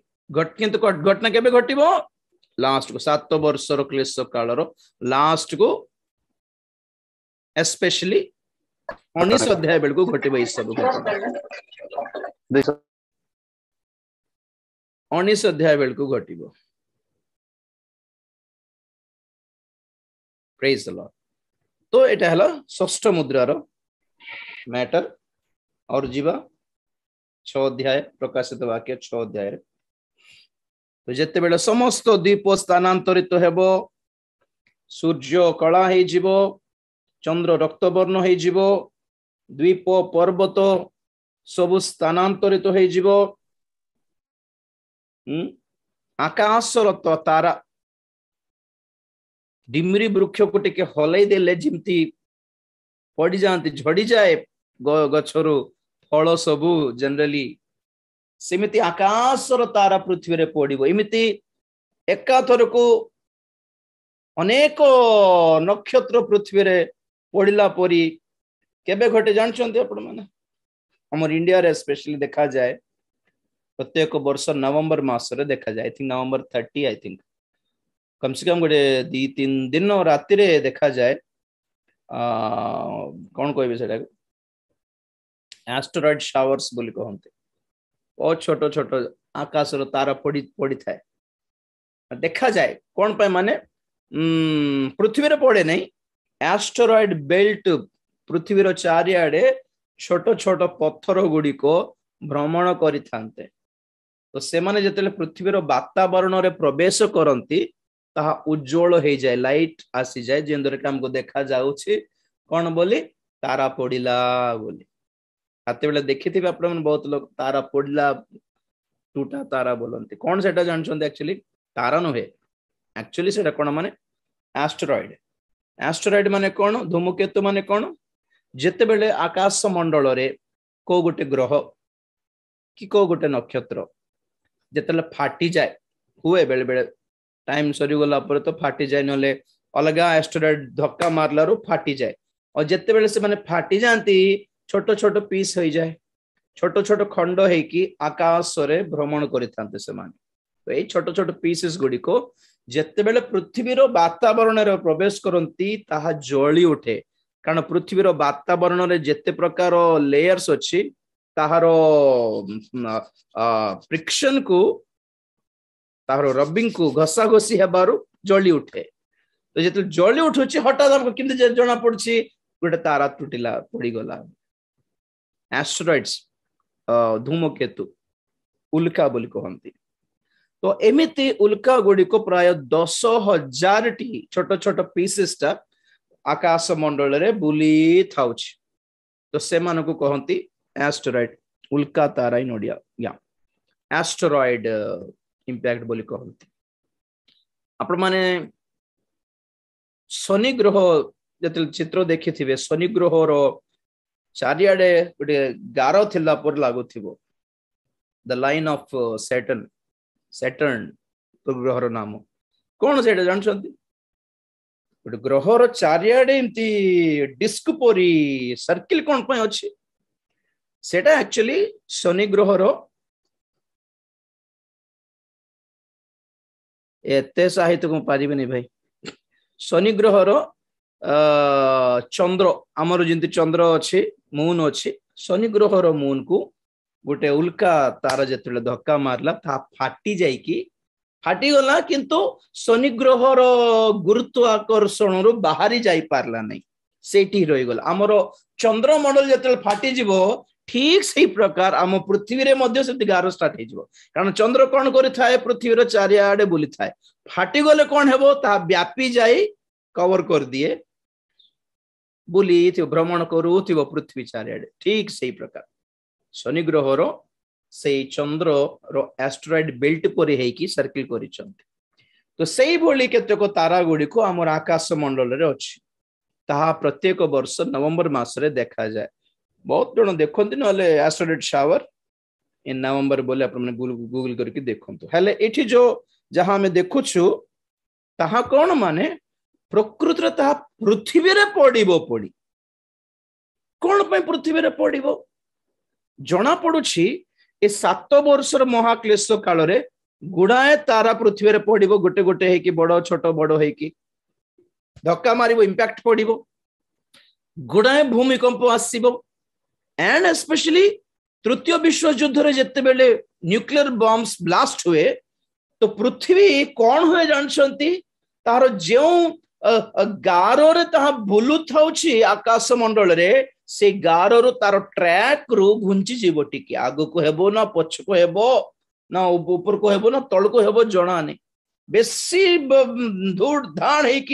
କିନ୍ତୁ ଘଟଣା କେବେ ଘଟିବ ଲାଷ୍ଟକୁ ସାତ ବର୍ଷର କ୍ଲେଶ କାଳର ଲାଷ୍ଟକୁ ଏସ୍ପେଶଲି उन्नीस अध्याय बेड़को घटे सब उन्नीस अध्याय बेड़को घटो प्रेज द तो एटा हला षष्ठ मुद्रार मैटर और जीवा छ अध्याय प्रकाशित वाक्य छ अध्याय तो जिते बेले समस्त द्वीप स्थानांतरित हे सूर्य कला ଚନ୍ଦ୍ର ରକ୍ତବର୍ଣ୍ଣ ହେଇଯିବ ଦ୍ୱୀପ ପର୍ବତ ସବୁ ସ୍ଥାନାନ୍ତରିତ ହେଇଯିବ ଆକାଶର ତ ତାରା ଡିମ୍ରି ବୃକ୍ଷକୁ ଟିକେ ହଲେଇ ଦେଲେ ଯେମିତି ପଡ଼ିଯାଆନ୍ତି ଝଡ଼ିଯାଏ ଗଛରୁ ଫଳ ସବୁ ଜେନେରାଲି ସେମିତି ଆକାଶର ତାରା ପୃଥିବୀରେ ପଡ଼ିବ ଏମିତି ଏକାଥରକୁ ଅନେକ ନକ୍ଷତ୍ର ପୃଥିବୀରେ ପଢ଼ିଲା ପରି କେବେ ଘଟେ ଜାଣିଛନ୍ତି ଆପଣମାନେ ଆମର ଇଣ୍ଡିଆରେ ସ୍ପେଶିଆଲି ଦେଖାଯାଏ ପ୍ରତ୍ୟେକ ବର୍ଷ ନଭେମ୍ବର ମାସରେ ଦେଖାଯାଏ I think November thirty I think କମ୍ ସେ କମ୍ ଗୋଟେ ଦୁଇ ତିନି ଦିନ ରାତିରେ ଦେଖାଯାଏ କ'ଣ କହିବେ ସେଟାକୁ ଆଷ୍ଟ୍ରଏଡ୍ ସାୱାର୍ସ ବୋଲି କହନ୍ତି ବହୁତ ଛୋଟ ଛୋଟ ଆକାଶର ତାର ପଡ଼ି ପଡ଼ିଥାଏ ଦେଖାଯାଏ କ'ଣ ପାଇଁ ମାନେ ପୃଥିବୀରେ ପଡ଼େ ନାହିଁ ଆଷ୍ଟ୍ରଏଡ୍ ବେଲ୍ଟ ପୃଥିବୀର ଚାରିଆଡ଼େ ଛୋଟ ଛୋଟ ପଥର ଗୁଡ଼ିକ ଭ୍ରମଣ କରିଥାନ୍ତେ ତ ସେମାନେ ଯେତେବେଳେ ପୃଥିବୀର ବାତାବରଣରେ ପ୍ରବେଶ କରନ୍ତି ତାହା ଉଜ୍ଜଳ ହେଇଯାଏ ଲାଇଟ୍ ଆସିଯାଏ ଯେମିତିକି ଆମକୁ ଦେଖାଯାଉଛି କ'ଣ ବୋଲି ତାରା ପଡ଼ିଲା ବୋଲି ହାତେବେଳେ ଦେଖିଥିବେ ଆପଣମାନେ ବହୁତ ଲୋକ ତାରା ପଡ଼ିଲା ଟୁଟା ତାରା ବୋଲନ୍ତି କ'ଣ ସେଟା ଜାଣିଛନ୍ତି ଆକ୍ଚୁଆଲି ତାରା ନୁହେଁ ଆକ୍ଚୁଆଲି ସେଟା କ'ଣ ମାନେ ଆଷ୍ଟ୍ରଏଡ୍ ଆଷ୍ଟ୍ରୋଏଡ୍ ମାନେ କ'ଣ ଧୂମକେତୁ ମାନେ କ'ଣ ଯେତେବେଳେ ଆକାଶ ମଣ୍ଡଳରେ କୋଉ ଗୋଟେ ଗ୍ରହ କି କୋଉ ଗୋଟେ ନକ୍ଷତ୍ର ଯେତେବେଳେ ଫାଟିଯାଏ ହୁଏ ବେଳେ ବେଳେ ଟାଇମ୍ ସରିଗଲା ପରେ ତ ଫାଟିଯାଏ ନହେଲେ ଅଲଗା ଆଷ୍ଟ୍ରୋଏଡ୍ ଧକ୍କା ମାରିଲାରୁ ଫାଟିଯାଏ ଆଉ ଯେତେବେଳେ ସେମାନେ ଫାଟିଯାଆନ୍ତି ଛୋଟ ଛୋଟ ପିସ୍ ହୋଇଯାଏ ଛୋଟ ଛୋଟ ଖଣ୍ଡ ହେଇକି ଆକାଶରେ ଭ୍ରମଣ କରିଥାନ୍ତି ସେମାନେ ଏଇ ଛୋଟ ଛୋଟ ପିସେସ୍ ଗୁଡ଼ିକ ଯେତେବେଳେ ପୃଥିବୀର ବାତାବରଣରେ ପ୍ରବେଶ କରନ୍ତି ତାହା ଜଳି ଉଠେ କାରଣ ପୃଥିବୀର ବାତାବରଣରେ ଯେତେ ପ୍ରକାର ଲେୟର୍ସ ଅଛି ତାହାର ପ୍ରିକ୍ସନକୁ ତାହାର ରବିଙ୍କୁ ଘଷାଘୋଷି ହେବାରୁ ଜଳି ଉଠେ ତ ଯେତେବେଳେ ଜଳି ଉଠୁଛି ହଠାତ୍ ଆମକୁ କେମିତି ଜଣାପଡୁଛି ଗୋଟେ ତାରା ତ୍ରୁଟିଲା ପଡିଗଲା ଆଷ୍ଟ୍ରଏଡ୍ସ ଧୂମକେତୁ ଉଲ୍କା ବୋଲି କହନ୍ତି তো এমিতি উল্କା গুড়িক প্রায় দশ হজারটি ছোট ছোট পিসেসটা আকাশ মণ্ডଳରେ ବୁଲି ଥାଉଛି ତ ସେମାନଙ୍କୁ କହନ୍ତି ଆଷ୍ଟ୍ରଏଡ୍ ଉଲ୍କା ତାରା ଇନ୍ ଓଡ଼ିଆ ୟା ଆଷ୍ଟ୍ରଏଡ୍ ଇମ୍ପାକ୍ଟ ବୋଲି କହନ୍ତି ଆପଣମାନେ ଶନି ଗ୍ରହ ଯେତେବେଳେ ଚିତ୍ର ଦେଖିଥିବେ ଶନି ଗ୍ରହର ଚାରିଆଡ଼େ ଗୋଟେ ଗାର ଥିଲା ପରି ଲାଗୁଥିବ the line of Saturn Saturn ଗ୍ରହର ନାମ କ'ଣ ସେଇଟା ଜାଣିଛନ୍ତି ଗୋଟେ ଗ୍ରହର ଚାରିଆଡ଼େ ଏମିତି ଡିସ୍କ ପରି ସର୍କିଲ କ'ଣ ପାଇଁ ଅଛି ସେଟା ଆକ୍ଚୁଆଲି ଶନି ଗ୍ରହର ଏତେ ସାହିତ୍ୟ କ'ଣ ପାରିବେନି ଭାଇ ଶନି ଗ୍ରହର ଚନ୍ଦ୍ର ଆମର ଯେମିତି ଚନ୍ଦ୍ର ଅଛି ମୁନ୍ ଅଛି ଶନି ଗ୍ରହର ମୁନ୍କୁ ଗୋଟେ ଉଲ୍କା ତାର ଯେତେବେଳେ ଧକ୍କା ମାରିଲା ତାହା ଫାଟି ଯାଇକି ଫାଟିଗଲା କିନ୍ତୁ ଶନି ଗ୍ରହର ଗୁରୁତ୍ୱ ଆକର୍ଷଣରୁ ବାହାରି ଯାଇପାରିଲା ନାହିଁ ସେଇଠି ରହିଗଲା ଆମର ଚନ୍ଦ୍ରମଣ୍ଡଳ ଯେତେବେଳେ ଫାଟିଯିବ ଠିକ ସେଇ ପ୍ରକାର ଆମ ପୃଥିବୀରେ ମଧ୍ୟ ସେମିତି ଗାର ଷ୍ଟାର୍ଟ ହେଇଯିବ କାରଣ ଚନ୍ଦ୍ର କ'ଣ କରିଥାଏ ପୃଥିବୀର ଚାରିଆଡେ ବୁଲିଥାଏ ଫାଟିଗଲେ କ'ଣ ହେବ ତାହା ବ୍ୟାପି ଯାଇ କଭର କରିଦିଏ ବୁଲିଥିବ ଭ୍ରମଣ କରୁଥିବ ପୃଥିବୀ ଚାରିଆଡେ ଠିକ ସେଇ ପ୍ରକାର ଶନି ଗ୍ରହର ସେଇ ଚନ୍ଦ୍ରର ଆଷ୍ଟ୍ରଏଡ୍ ବେଲ୍ଟ ପରି ହେଇକି ସର୍କିଲ୍ କରିଛନ୍ତି ତ ସେଇଭଳି କେତେକ ତାରା ଗୁଡ଼ିକୁ ଆମର ଆକାଶ ମଣ୍ଡଳରେ ଅଛି ତାହା ପ୍ରତ୍ୟେକ ବର୍ଷ ନଭେମ୍ବର ମାସରେ ଦେଖାଯାଏ ବହୁତ ଜଣ ଦେଖନ୍ତି ନହେଲେ ଆଷ୍ଟ୍ରୋଡେଟ୍ ଶାୱାର ଏ ନଭେମ୍ବର ବୋଲି ଆପଣମାନେ ଗୁଗୁଲ କରିକି ଦେଖନ୍ତୁ ହେଲେ ଏଠି ଯୋଉ ଯାହା ଆମେ ଦେଖୁଛୁ ତାହା କ'ଣ ମାନେ ପ୍ରକୃତିରେ ତାହା ପୃଥିବୀରେ ପଡ଼ିବ ପଡ଼ି କ'ଣ ପାଇଁ ପୃଥିବୀରେ ପଡ଼ିବ ଜଣାପଡୁଛି ଏ ସାତ ବର୍ଷର ମହାକ୍ଲେଶ କାଳରେ ଗୁଡାଏ ତାରା ପୃଥିବୀରେ ପଡିବ ଗୋଟେ ଗୋଟେ ହେଇକି ବଡ ଛୋଟ ବଡ ହେଇକି ଧକ୍କା ମାରିବ ଇମ୍ପାକ୍ଟ ପଡିବ ଗୁଡାଏ ଭୂମିକମ୍ପ ଆସିବ ଆଣ୍ଡ ଏସ୍ପେସିଆଲି ତୃତୀୟ ବିଶ୍ୱଯୁଦ୍ଧରେ ଯେତେବେଳେ ନ୍ୟୁକ୍ଲିୟର ବମ୍ବସ୍ ବ୍ଲାଷ୍ଟ ହୁଏ ତ ପୃଥିବୀ କ'ଣ ହୁଏ ଜାଣିଛନ୍ତି ତାହାର ଯେଉଁ ଗାରରେ ତାହା ବୁଲୁଥାଉଛି ଆକାଶ ମଣ୍ଡଳରେ से गार रु तार ट्रैक रु घुंची जीव टिके आग को हेबो ना पछ को हेबो ना ऊपर को हेबो ना तल को हेबो जणा ने बेसी है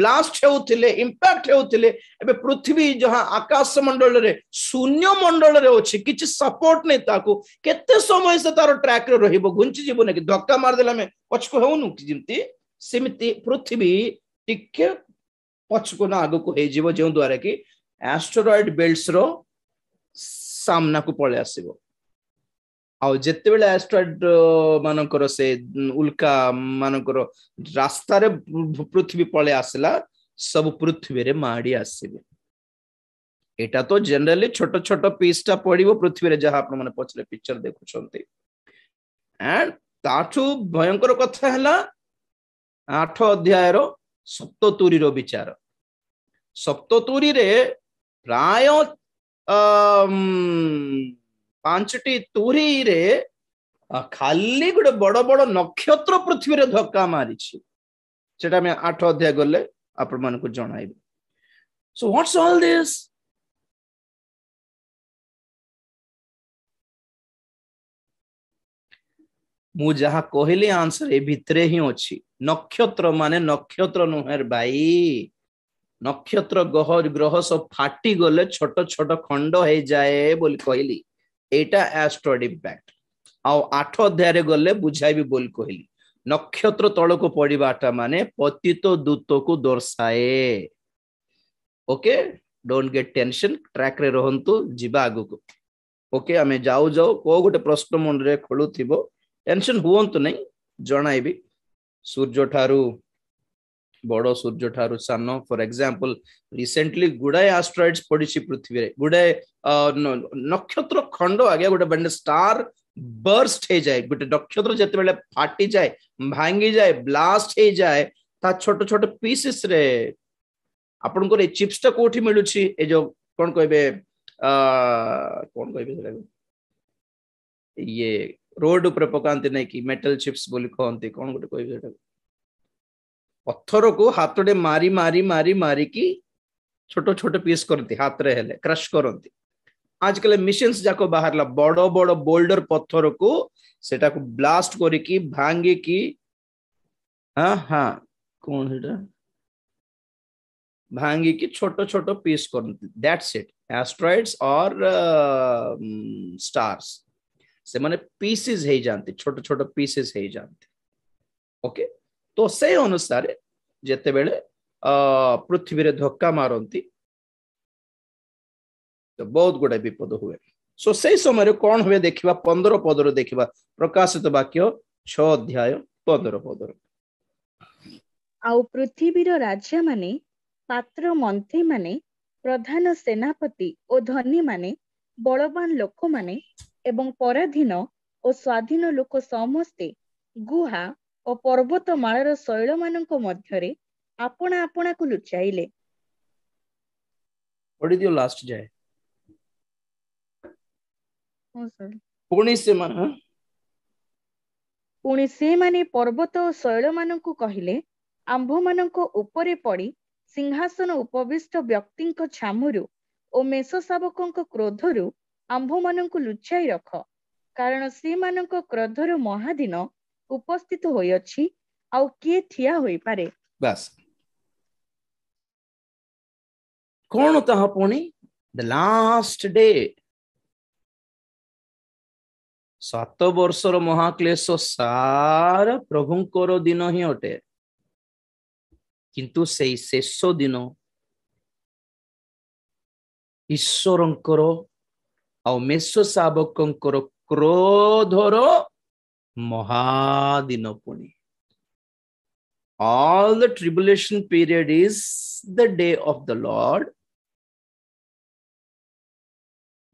ब्लास्ट होउथिले इंपैक्ट होउथिले पृथ्वी जहां आकाश मंडल शून्य मंडल रे सपोर्ट नहीं ताको केते समय से तार ट्रैक रुंची रहिबो जीव ने कि धक्का मार देला पचक पछ पृथ्वी टिके पछ ना आग को जो द्वारा कि ଆଷ୍ଟରଏଡ୍ ବେଲ୍ଟସ୍ର ସାମ୍ନାକୁ ପଳାଇ ଆସିବ ଆଉ ଯେତେବେଳେ ଆଷ୍ଟ୍ରଏଡ୍ ମାନଙ୍କର ସେ ଉଲ୍କା ମାନଙ୍କର ରାସ୍ତାରେ ପୃଥିବୀ ପଳେଇ ଆସିଲା ସବୁ ପୃଥିବୀରେ ମାଡ଼ି ଆସିବେ ଏଇଟା ତ ଜେନେରାଲି ଛୋଟ ଛୋଟ ପିସ୍ଟା ପଡ଼ିବ ପୃଥିବୀରେ ଯାହା ଆପଣମାନେ ପଛରେ ପିକ୍ଚର ଦେଖୁଛନ୍ତି ଆଣ୍ଡ ତାଠୁ ଭୟଙ୍କର କଥା ହେଲା ଆଠ ଅଧ୍ୟାୟର ସପ୍ତତୁରୀର ବିଚାର ସପ୍ତତୁରୀରେ ପ୍ରାୟ ପାଞ୍ଚଟି ତୁରିରେ ଖାଲି ଗୋଟେ ବଡ ବଡ ନକ୍ଷତ୍ର ପୃଥିବୀରେ ଧକ୍କା ମାରିଛି ସେଟା ଆମେ ଆଠ ଅଧ୍ୟାୟ ଗଲେ ଆପଣ ମାନଙ୍କୁ ସୋ ମୁଁ ଯାହା କହିଲି ଆନ୍ସର ଏ ଭିତରେ ହିଁ ଅଛି ନକ୍ଷତ୍ର ମାନେ ନକ୍ଷତ୍ର ନୁହେଁ ଭାଇ ନକ୍ଷତ୍ର ଗ୍ରହ ଗ୍ରହ ସବୁ ଫାଟିଗଲେ ଛୋଟ ଛୋଟ ଖଣ୍ଡ ହେଇଯାଏ ବୋଲି କହିଲି ଏଇଟା ଆଷ୍ଟ୍ରଏଡ୍ ଇମ୍ପାକ୍ଟ ଆଉ ଆଠ ଅଧ୍ୟାୟରେ ଗଲେ ବୁଝାଇବି ବୋଲି କହିଲି ନକ୍ଷତ୍ର ତଳକୁ ପଡିବାଟା ମାନେ ପତିତ ଦୂତକୁ ଦର୍ଶାଏ ଓକେ ଡୋଣ୍ଟ ଗେଟ୍ ଟେନସନ୍ ଟ୍ରାକ୍ରେ ରହନ୍ତୁ ଯିବା ଆଗକୁ ଓକେ ଆମେ ଯାଉ ଯାଉ କୋଉ ଗୋଟେ ପ୍ରଶ୍ନ ମନରେ ଖୋଲୁଥିବ ଟେନସନ୍ ହୁଅନ୍ତୁ ନାହିଁ ଜଣାଇବି ସୂର୍ଯ୍ୟ ଠାରୁ ବଡ଼ ସୂର୍ଯ୍ୟ ଠାରୁ ସାନ ଫର ଏକ୍ସାମ୍ପଲ ରିସେଣ୍ଟଲି ଗୁଡ଼ାଏ ଆଷ୍ଟ୍ରଏଡ୍ସ ପଡ଼ିଛି ପୃଥିବୀରେ ଗୁଡ଼ାଏ ନକ୍ଷତ୍ର ଖଣ୍ଡ ଆଜ୍ଞା ଗୋଟେ ମାନେ ଷ୍ଟାର ବର୍ଷ୍ଟ ହେଇଯାଏ ଗୋଟେ ନକ୍ଷତ୍ର ଯେତେବେଳେ ଫାଟିଯାଏ ଭାଙ୍ଗିଯାଏ ବ୍ଲାଷ୍ଟ ହେଇଯାଏ ତା ଛୋଟ ଛୋଟ ପିସେସ୍ ରେ ଆପଣଙ୍କର ଏ ଚିପ୍ସଟା କୋଉଠି ମିଳୁଛି ଏ ଯୋଉ କଣ କହିବେ କଣ କହିବେ ସେଟାକୁ ଇଏ ରୋଡ ଉପରେ ପକାନ୍ତି ନାଇଁ କି ମେଟାଲ ଚିପ୍ସ ବୋଲି କହନ୍ତି କଣ ଗୋଟେ କହିବେ ସେଟାକୁ ପଥରକୁ ହାତଟେ ମାରି ମାରି ମାରି ମାରିକି ଛୋଟ ଛୋଟ ପିସ୍ କରନ୍ତି ହାତରେ ହେଲେ କ୍ରସ୍ କରନ୍ତି ଆଜିକାଲି ମିସିନ୍ସ ଯାକ ବାହାରିଲା ବଡ଼ ବଡ଼ ବୋଲ୍ଡର ପଥରକୁ ସେଟାକୁ ବ୍ଲାଷ୍ଟ କରିକି ଭାଙ୍ଗିକି ହଁ ହଁ କଣ ସେଟା ଭାଙ୍ଗିକି ଛୋଟ ଛୋଟ ପିସ୍ କରନ୍ତି that's it asteroids or stars ସେମାନେ ପିସେସ୍ ହେଇଯାନ୍ତି ଛୋଟ ଛୋଟ ପିସେସ୍ ହେଇଯାନ୍ତି ଓକେ ତ ସେଇ ଅନୁସାରେ ଯେତେବେଳେ ପୃଥିବୀରେ ଧକ୍କା ମାରନ୍ତି ବହୁତ ଗୁଡ଼ାଏ ବିପଦ ହୁଏ ସୋ ସେଇ ସମୟରେ କଣ ହୁଏ ଦେଖିବା ପନ୍ଦର ପଦରୁ ଦେଖିବା ପ୍ରକାଶିତ ବାକ୍ୟ ଛଅ ଅଧ୍ୟାୟ ପନ୍ଦର ପଦର ଆଉ ପୃଥିବୀର ରାଜ୍ୟମାନେ ପାତ୍ର ମନ୍ତ୍ରୀମାନେ ପ୍ରଧାନ ସେନାପତି ଓ ଧନୀମାନେ ବଳବାନ ଲୋକମାନେ ଏବଂ ପରାଧୀନ ଓ ସ୍ଵାଧୀନ ଲୋକ ସମସ୍ତେ ଗୁହା ଓ ଶୈଳ ମାନଙ୍କ ମଧ୍ୟରେ ଆପଣା ଆପଣାକୁ ଲୁଚାଇଲେ ପୁଣି ସେମାନେ ପର୍ବତ ଓ ଶୈଳ ମାନଙ୍କୁ କହିଲେ ଆମ୍ଭମାନଙ୍କ ଉପରେ ପଡି ସିଂହାସନ ଉପବିଷ୍ଟ ବ୍ୟକ୍ତିଙ୍କ ଛାମୁରୁ ଓ ମେଷ ଶାବକଙ୍କ କ୍ରୋଧରୁ ଆମ୍ଭମାନଙ୍କୁ ଲୁଚାଇ ରଖ କାରଣ ସେମାନଙ୍କ କ୍ରୋଧର ମହାଦିନ ଉପସ୍ଥିତ ହୋଇଅଛି ଆଉ କିଏ ଠିଆ ହୋଇପାରେ କଣ ତାହା ପୁଣି ଡେ ସାତ ବର୍ଷର ମହାକ୍ଲେଶ ସାର ପ୍ରଭୁଙ୍କର ଦିନ ହିଁ ଅଟେ କିନ୍ତୁ ସେଇ ଶେଷ ଦିନ ଈଶ୍ୱରଙ୍କର ଆଉ ମେଷ ଶାବକଙ୍କର କ୍ରୋଧର Mahadinopuni. All the tribulation period is the day of the Lord.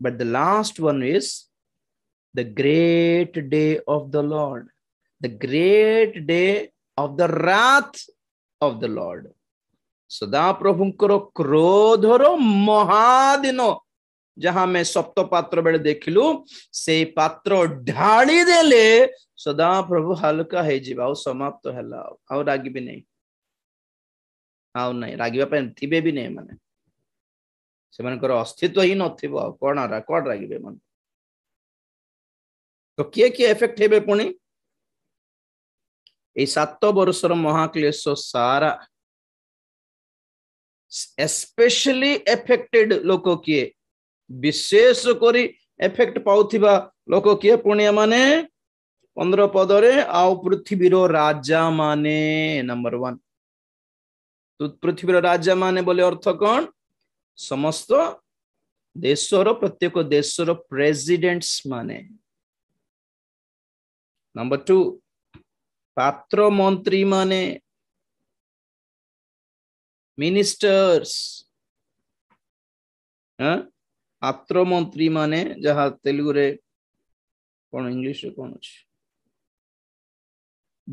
But the last one is the great day of the Lord, the great day of the wrath of the Lord. सदा प्रभुଙ୍କର क्रोधର ମହାଦିନ जहां मैं सप्त पात्र बेले देख लु से पात्र ढाणी देले सदा प्रभु हल्का है जीवा समाप्त तो हला आउ रागि भी नहीं आउ नहीं रागि बा पेन थिबे भी नहीं माने से मन कर अस्तित्व ही नथिबो कोन रा कोन रागि बे मन तो किए किए इफेक्ट हेबे पुनी ए सात वर्षर महाक्लेश सारा स्पेशली एफेक्टेड लोक किए विशेषक एफेक्ट पाए पनि पन्ध्र पद र आउ पृथ्वी नम्बर वान पृथ्वी र राजा अर्थ कन् समस्त प्रत्येक देश र प्रेसिडेन्ट मम्बर टु पत्र मन्त्री मिनिस्टर આત્રમંત્રી માને જહા તેલુગુરે કોણ ઇંગ્લિશરે કોણ છે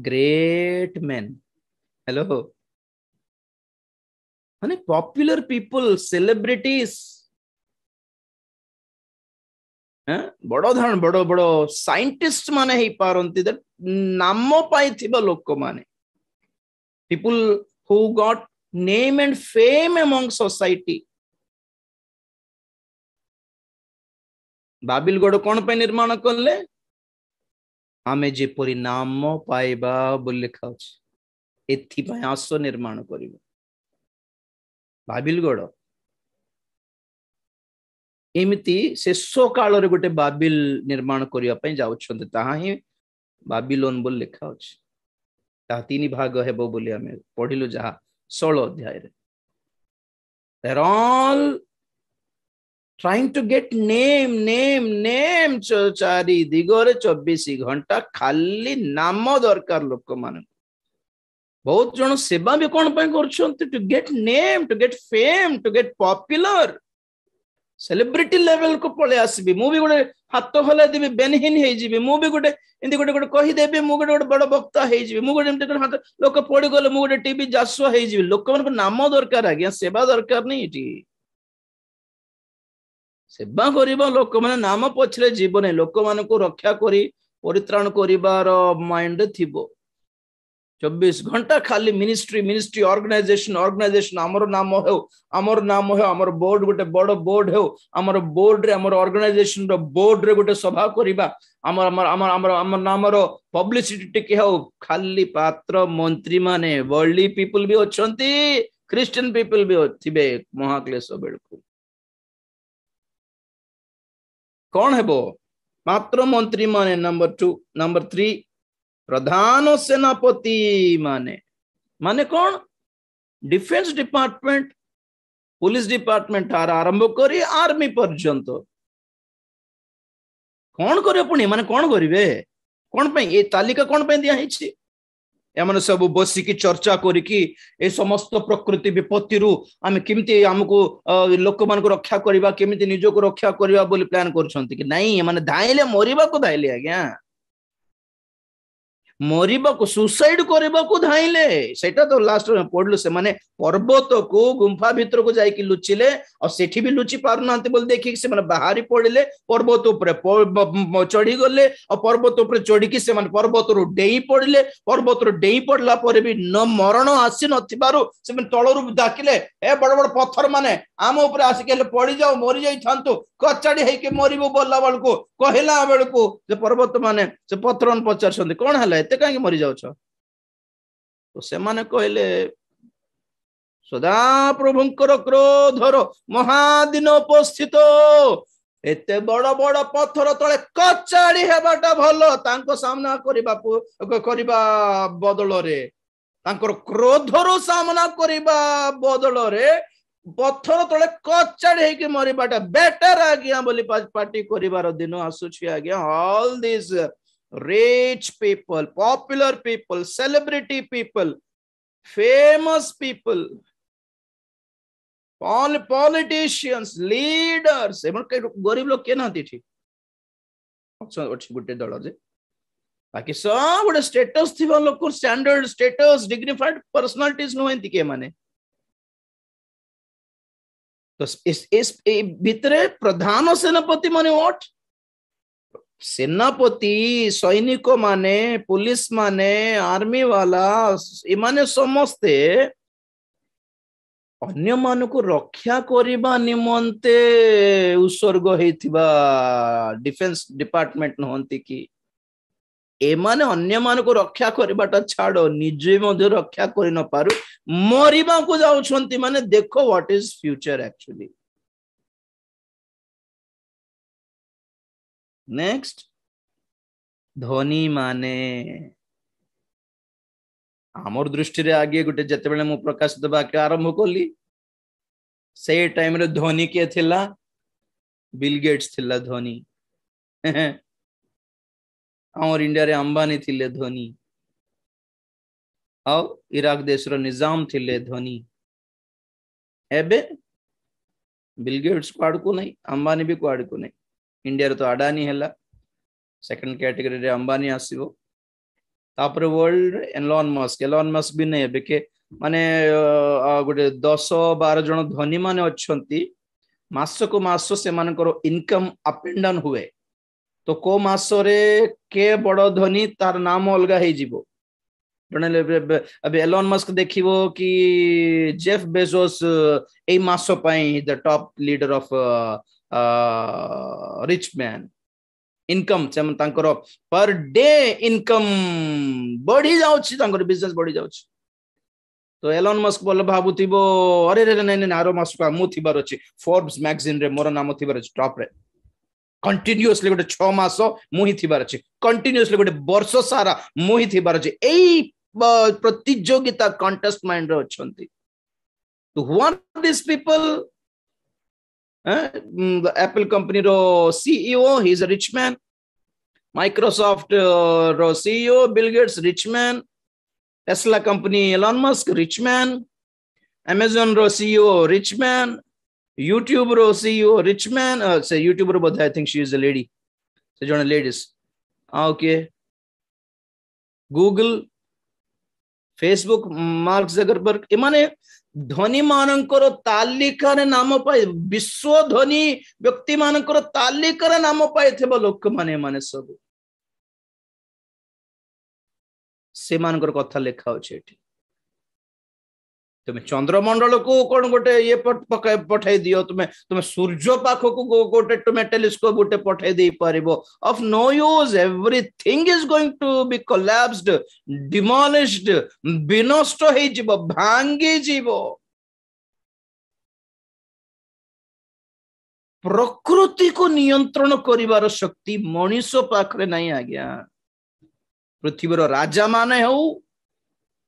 ગ્રેટ મેન હેલો અને પોપ્યુલર પીપલ સેલિબ્રિટીઝ ବଡ଼ ଧରଣ ବଡ଼ ବଡ଼ ସାଇଣ୍ଟିଷ୍ଟ ମାନେ ହେଇପାରନ୍ତି ନାମ ପାଇଥିବା ଲୋକମାନେ people who got name and fame among society ବାବିଲ ଗଡ କ'ଣ ପାଇଁ ନିର୍ମାଣ କଲେ ଆମେ ଯେପରି ନାମ ପାଇବା ବୋଲି ଲେଖାଅଛି ଏଥିପାଇଁ ଆସ ନିର୍ମାଣ କରିବ ବାବିଲ ଗଡ ଏମିତି ଶେଷ କାଳରେ ଗୋଟେ ବାବିଲ ନିର୍ମାଣ କରିବା ପାଇଁ ଯାଉଛନ୍ତି ତାହା ହିଁ ବାବିଲୋନ ବୋଲି ଲେଖା ତାହା ତିନି ଭାଗ ହେବ ବୋଲି ଆମେ ପଢିଲୁ ଯାହା ଷୋହଳ ଅଧ୍ୟାୟରେ trying to get name, name, name, chari digore chobisi ghanta khali namo dorkar lokomanam. ବହୁତ ଜଣ ସେବା ବି କ'ଣ ପାଇଁ କରୁଛନ୍ତି to get name to get fame to get popular celebrity ଲେଭେଲକୁ ପଳେଇ ଆସିବି ମୁଁ ବି ଗୋଟେ ହାତ ହଲାଇଦେବି ବେନହୀନ ହେଇଯିବି ମୁଁ ବି ଗୋଟେ ଏମିତି ଗୋଟେ ଗୋଟେ କହିଦେବି ମୁଁ ଗୋଟେ ଗୋଟେ ବଡ ବକ୍ତା ହେଇଯିବି ମୁଁ ଗୋଟେ ଏମିତି ଗୋଟେ ହାତ ଲୋକ ପଡ଼ିଗଲେ ମୁଁ ଗୋଟେ ଟିଭି ଜାସୁଆ ହେଇଯିବି ଲୋକମାନଙ୍କ ନାମ ଦରକାର ଆଜ୍ଞା ସେବା ଦରକାର ନାହିଁ ଏଠି ସେବା କରିବା ଲୋକମାନେ ନାମ ପଛରେ ଯିବନି ଲୋକମାନଙ୍କୁ ରକ୍ଷା କରି ପରିତ୍ରାଣ କରିବାର ମାଇଣ୍ଡ ଥିବ ଚବିଶ ଘଣ୍ଟା ଖାଲି ମିନିଷ୍ଟ୍ରି ମିନିଷ୍ଟ୍ରି ଅର୍ଗାନାଇଜେସନ ଅର୍ଗାନାଇଜେସନ ଆମର ନାମ ହେଉ ଆମର ନାମ ହେଉ ଆମର ବୋର୍ଡ ଗୋଟେ ବଡ ବୋର୍ଡ ହେଉ ଆମର ବୋର୍ଡରେ ଆମର ଅର୍ଗାନାଇଜେସନର ବୋର୍ଡରେ ଗୋଟେ ସଭା କରିବା ଆମର ଆମର ଆମର ଆମର ଆମ ନାମର ପବ୍ଲିସିଟି ଟିକେ ହେଉ ଖାଲି ପାତ୍ର ମନ୍ତ୍ରୀମାନେ ୱର୍ଲି ପିପୁଲ ବି ଅଛନ୍ତି ଖ୍ରୀଷ୍ଟିଆନ ପିପୁଲ ବି ଥିବେ ମହାକ୍ଲେଶ ବେଳକୁ कौन है वो मात्र मंत्री माने नंबर टू नंबर थ्री प्रधान सेनापति माने माने कौन डिफेंस डिपार्टमेंट পুলিশ ডিপার্টমেন্ট আর আরম্ভ করে আর্মি পর্যন্ত কোন করে পুনি মানে কোন করিবে কোন পাই এই তালিকা কোন পাই দিয়া হইছে ଏମାନେ ସବୁ ବସିକି ଚର୍ଚ୍ଚା କରିକି ଏ ସମସ୍ତ ପ୍ରକୃତି ବିପତ୍ତିରୁ ଆମେ କେମିତି ଆମକୁ ଲୋକମାନଙ୍କୁ ରକ୍ଷା କରିବା କେମିତି ନିଜକୁ ରକ୍ଷା କରିବା ବୋଲି ପ୍ଲାନ୍ କରୁଛନ୍ତି କି ନାଇଁ ଏମାନେ ଧାଇଁଲେ ମରିବାକୁ ଧାଇଁଲେ ଆଜ୍ଞା ମରିବାକୁ ସୁସାଇଡ୍ କରିବାକୁ ଧାଇଁଲେ ସେଇଟା ତ ଲାଷ୍ଟ ପଢିଲୁ ସେମାନେ ପର୍ବତକୁ ଗୁମ୍ଫା ଭିତରକୁ ଯାଇକି ଲୁଚିଲେ ଆଉ ସେଠି ବି ଲୁଚି ପାରୁନାହାନ୍ତି ବୋଲି ଦେଖିକି ସେମାନେ ବାହାରି ପଡିଲେ ପର୍ବତ ଉପରେ ଚଢିଗଲେ ଆଉ ପର୍ବତ ଉପରେ ଚଢିକି ସେମାନେ ପର୍ବତରୁ ଡେଇଁ ପଡିଲେ ପର୍ବତରୁ ଡେଇଁ ପଡିଲା ପରେ ବି ନ ମରଣ ଆସିନଥିବାରୁ ସେମାନେ ତଳରୁ ଡାକିଲେ ଏ ବଡ ବଡ ପଥର ମାନେ ଆମ ଉପରେ ଆସିକି ହେଲେ ପଡିଯାଉ ମରିଯାଇଥାନ୍ତୁ କଚାଡି ହେଇକି ମରିବୁ ବୋଲା ବେଳକୁ କହିଲା ବେଳକୁ ସେ ପର୍ବତ ମାନେ ସେ ପଥର ପଚାରୁଛନ୍ତି କଣ ହେଲା ଏତେ କାହିଁକି ମରିଯାଉଛ ତ ସେମାନେ କହିଲେ ସଦା ପ୍ରଭୁଙ୍କର କ୍ରୋଧର ମହାଦିନ ଉପସ୍ଥିତ ଏତେ ବଡ ବଡ ପଥର ତଳେ କଚାଡି ହେବାଟା ଭଲ ତାଙ୍କ ସାମ୍ନା କରିବା କରିବା ବଦଳରେ ତାଙ୍କର କ୍ରୋଧର ସାମ୍ନା କରିବା ବଦଳରେ ପଥର ତଳେ କଚାଡି ହେଇକି ମରିବାଟା ବେଟର ଆଜ୍ଞା ବୋଲି ପାର୍ଟି କରିବାର ଦିନ ଆସୁଛି ଆଜ୍ଞା all this rich people, popular people, celebrity people, famous people, politicians, leaders. गरीब लोग किए नहांती थी अच्छी गोटे दल जे बाकी सब गोटे स्टेटस थी लोक स्टैंडर्ड स्टेटस डिग्निफाइड पर्सनालिटीज नुहति के माने तो इस इस भितरे प्रधान सेनापति माने व्हाट ସେନାପତି ସୈନିକ ମାନେ ପୋଲିସ ମାନେ ଆର୍ମି ବାଲା ଏମାନେ ସମସ୍ତେ ଅନ୍ୟମାନଙ୍କୁ ରକ୍ଷା କରିବା ନିମନ୍ତେ ଉତ୍ସର୍ଗ ହେଇଥିବା ଡିଫେନ୍ସ ଡିପାର୍ଟମେଣ୍ଟ ନୁହନ୍ତି କି ଏମାନେ ଅନ୍ୟମାନଙ୍କୁ ରକ୍ଷା କରିବାଟା ଛାଡ ନିଜେ ମଧ୍ୟ ରକ୍ଷା କରିନପାରୁ ମରିବାକୁ ଯାଉଛନ୍ତି ମାନେ ଦେଖ what is future actually next Dhoni ମାନେ ଆମର ଦୃଷ୍ଟିରେ ଆଗେ ଗୋଟେ ଯେତେବେଳେ ମୁଁ ପ୍ରକାଶ ଦେବାକୁ ଆରମ୍ଭ କଲି ସେଇ ଟାଇମରେ ଧୋନି କିଏ ଥିଲା ବିଲ୍ ଗେଟ୍ସ ଥିଲା ଧୋନି ଆମର ଇଣ୍ଡିଆରେ ଅମ୍ବାନୀ ଥିଲେ ଧୋନି ଆଉ ଇରାକ ଦେଶର ନିଜାମ ଥିଲେ ଧୋନି ଏବେ ବିଲ୍ ଗେଟ୍ସ କୁଆଡ଼କୁ ନାହିଁ ଅମ୍ବାନୀ ବି କୁଆଡ଼କୁ ନାହିଁ ଇଣ୍ଡିଆରେ ତ ଆଡ଼ାନୀ ହେଲା ସେକେଣ୍ଡ କ୍ୟାଟେଗୋରୀରେ ଅମ୍ବାନୀ ଆସିବ ତାପରେ ୱାର୍ଲଡରେ ଏଲନ୍ ମସ୍କ ଏଲନ୍ ମସ୍କ ବି ନେଇ ଏବେ କେ ମାନେ ଗୋଟେ ଦଶ ବାର ଜଣ ଧନୀ ମାନେ ଅଛନ୍ତି ମାସକୁ ମାସ ସେମାନଙ୍କର ଇନକମ୍ ଅପ୍ ଆଣ୍ଡ ଡାଉନ୍ ହୁଏ ତ କୋଉ ମାସରେ କେ ବଡ଼ ଧନୀ ତାର ନାମ ଅଲଗା ହେଇଯିବ ଜଣେ ଏବେ ଏଲନ୍ ମସ୍କ ଦେଖିବ କି ଜେଫ୍ ବେଜୋସ୍ ଏଇ ମାସ ପାଇଁ the top leader of rich man income ସେମାନେ ତାଙ୍କର ପର୍ ଡେ ଇନକମ୍ ବଢିଯାଉଛି ତାଙ୍କର ବିଜନେସ୍ ବଢିଯାଉଛି ତ ଏଲନ୍ ମସ୍କ ବୋଲେ ଭାବୁଥିବ ଅରେ ରେ ନାଇଁ ନାଇଁ ଆର ମାସକୁ ମୁଁ ଥିବାର ଅଛି ଫୋର୍ବସ୍ ମ୍ୟାଗାଜିନ୍ରେ ମୋର ନାମ ଥିବାର ଅଛି ଟପ୍ରେ କଣ୍ଟିନ୍ୟୁଅସଲି ଗୋଟେ ଛଅ ମାସ ମୁଁ ହିଁ ଥିବାର ଅଛି କଣ୍ଟିନ୍ୟୁଅସଲି ଗୋଟେ ବର୍ଷ ସାରା ମୁଁ ହିଁ ଥିବାର ଅଛି ଏଇ ପ୍ରତିଯୋଗିତା କଣ୍ଟେଷ୍ଟ ମାଇଣ୍ଡରେ ଅଛନ୍ତି who are this people Mm, the apple company ro ceo he's a rich man microsoft uh, ro ceo bill gates rich man tesla company elon musk rich man amazon ro ceo rich man youtube ro ceo rich man uh, YouTube youtuber but i think she is a lady so the ladies ah, okay google facebook mark zuckerberg imane ଧନୀ ମାନଙ୍କର ତାଲିକାରେ ନାମ ପାଇ ବିଶ୍ୱ ଧନୀ ବ୍ୟକ୍ତି ମାନଙ୍କର ତାଲିକାରେ ନାମ ପାଇଥିବ ଲୋକମାନେ ଏମାନେ ସବୁ ସେମାନଙ୍କର କଥା ଲେଖା ଅଛି ଏଠି ତୁମେ ଚନ୍ଦ୍ରମଣ୍ଡଳକୁ କ'ଣ ଗୋଟେ ଇଏ ପଠାଇ ଦିଅ ତୁମେ ତୁମେ ସୂର୍ଯ୍ୟ ପାଖକୁ ଗୋଟେ ତୁମେ ଟେଲିସ୍କୋପ ଗୋଟେ ପଠାଇ ଦେଇପାରିବ of no use everything is going to be collapsed demolished ବିନଷ୍ଟ ହେଇଯିବ ଭାଙ୍ଗିଯିବ ପ୍ରକୃତିକୁ ନିୟନ୍ତ୍ରଣ କରିବାର ଶକ୍ତି ମଣିଷ ପାଖରେ ନାହିଁ ଆଜ୍ଞା ପୃଥିବୀର ରାଜାମାନେ ହଉ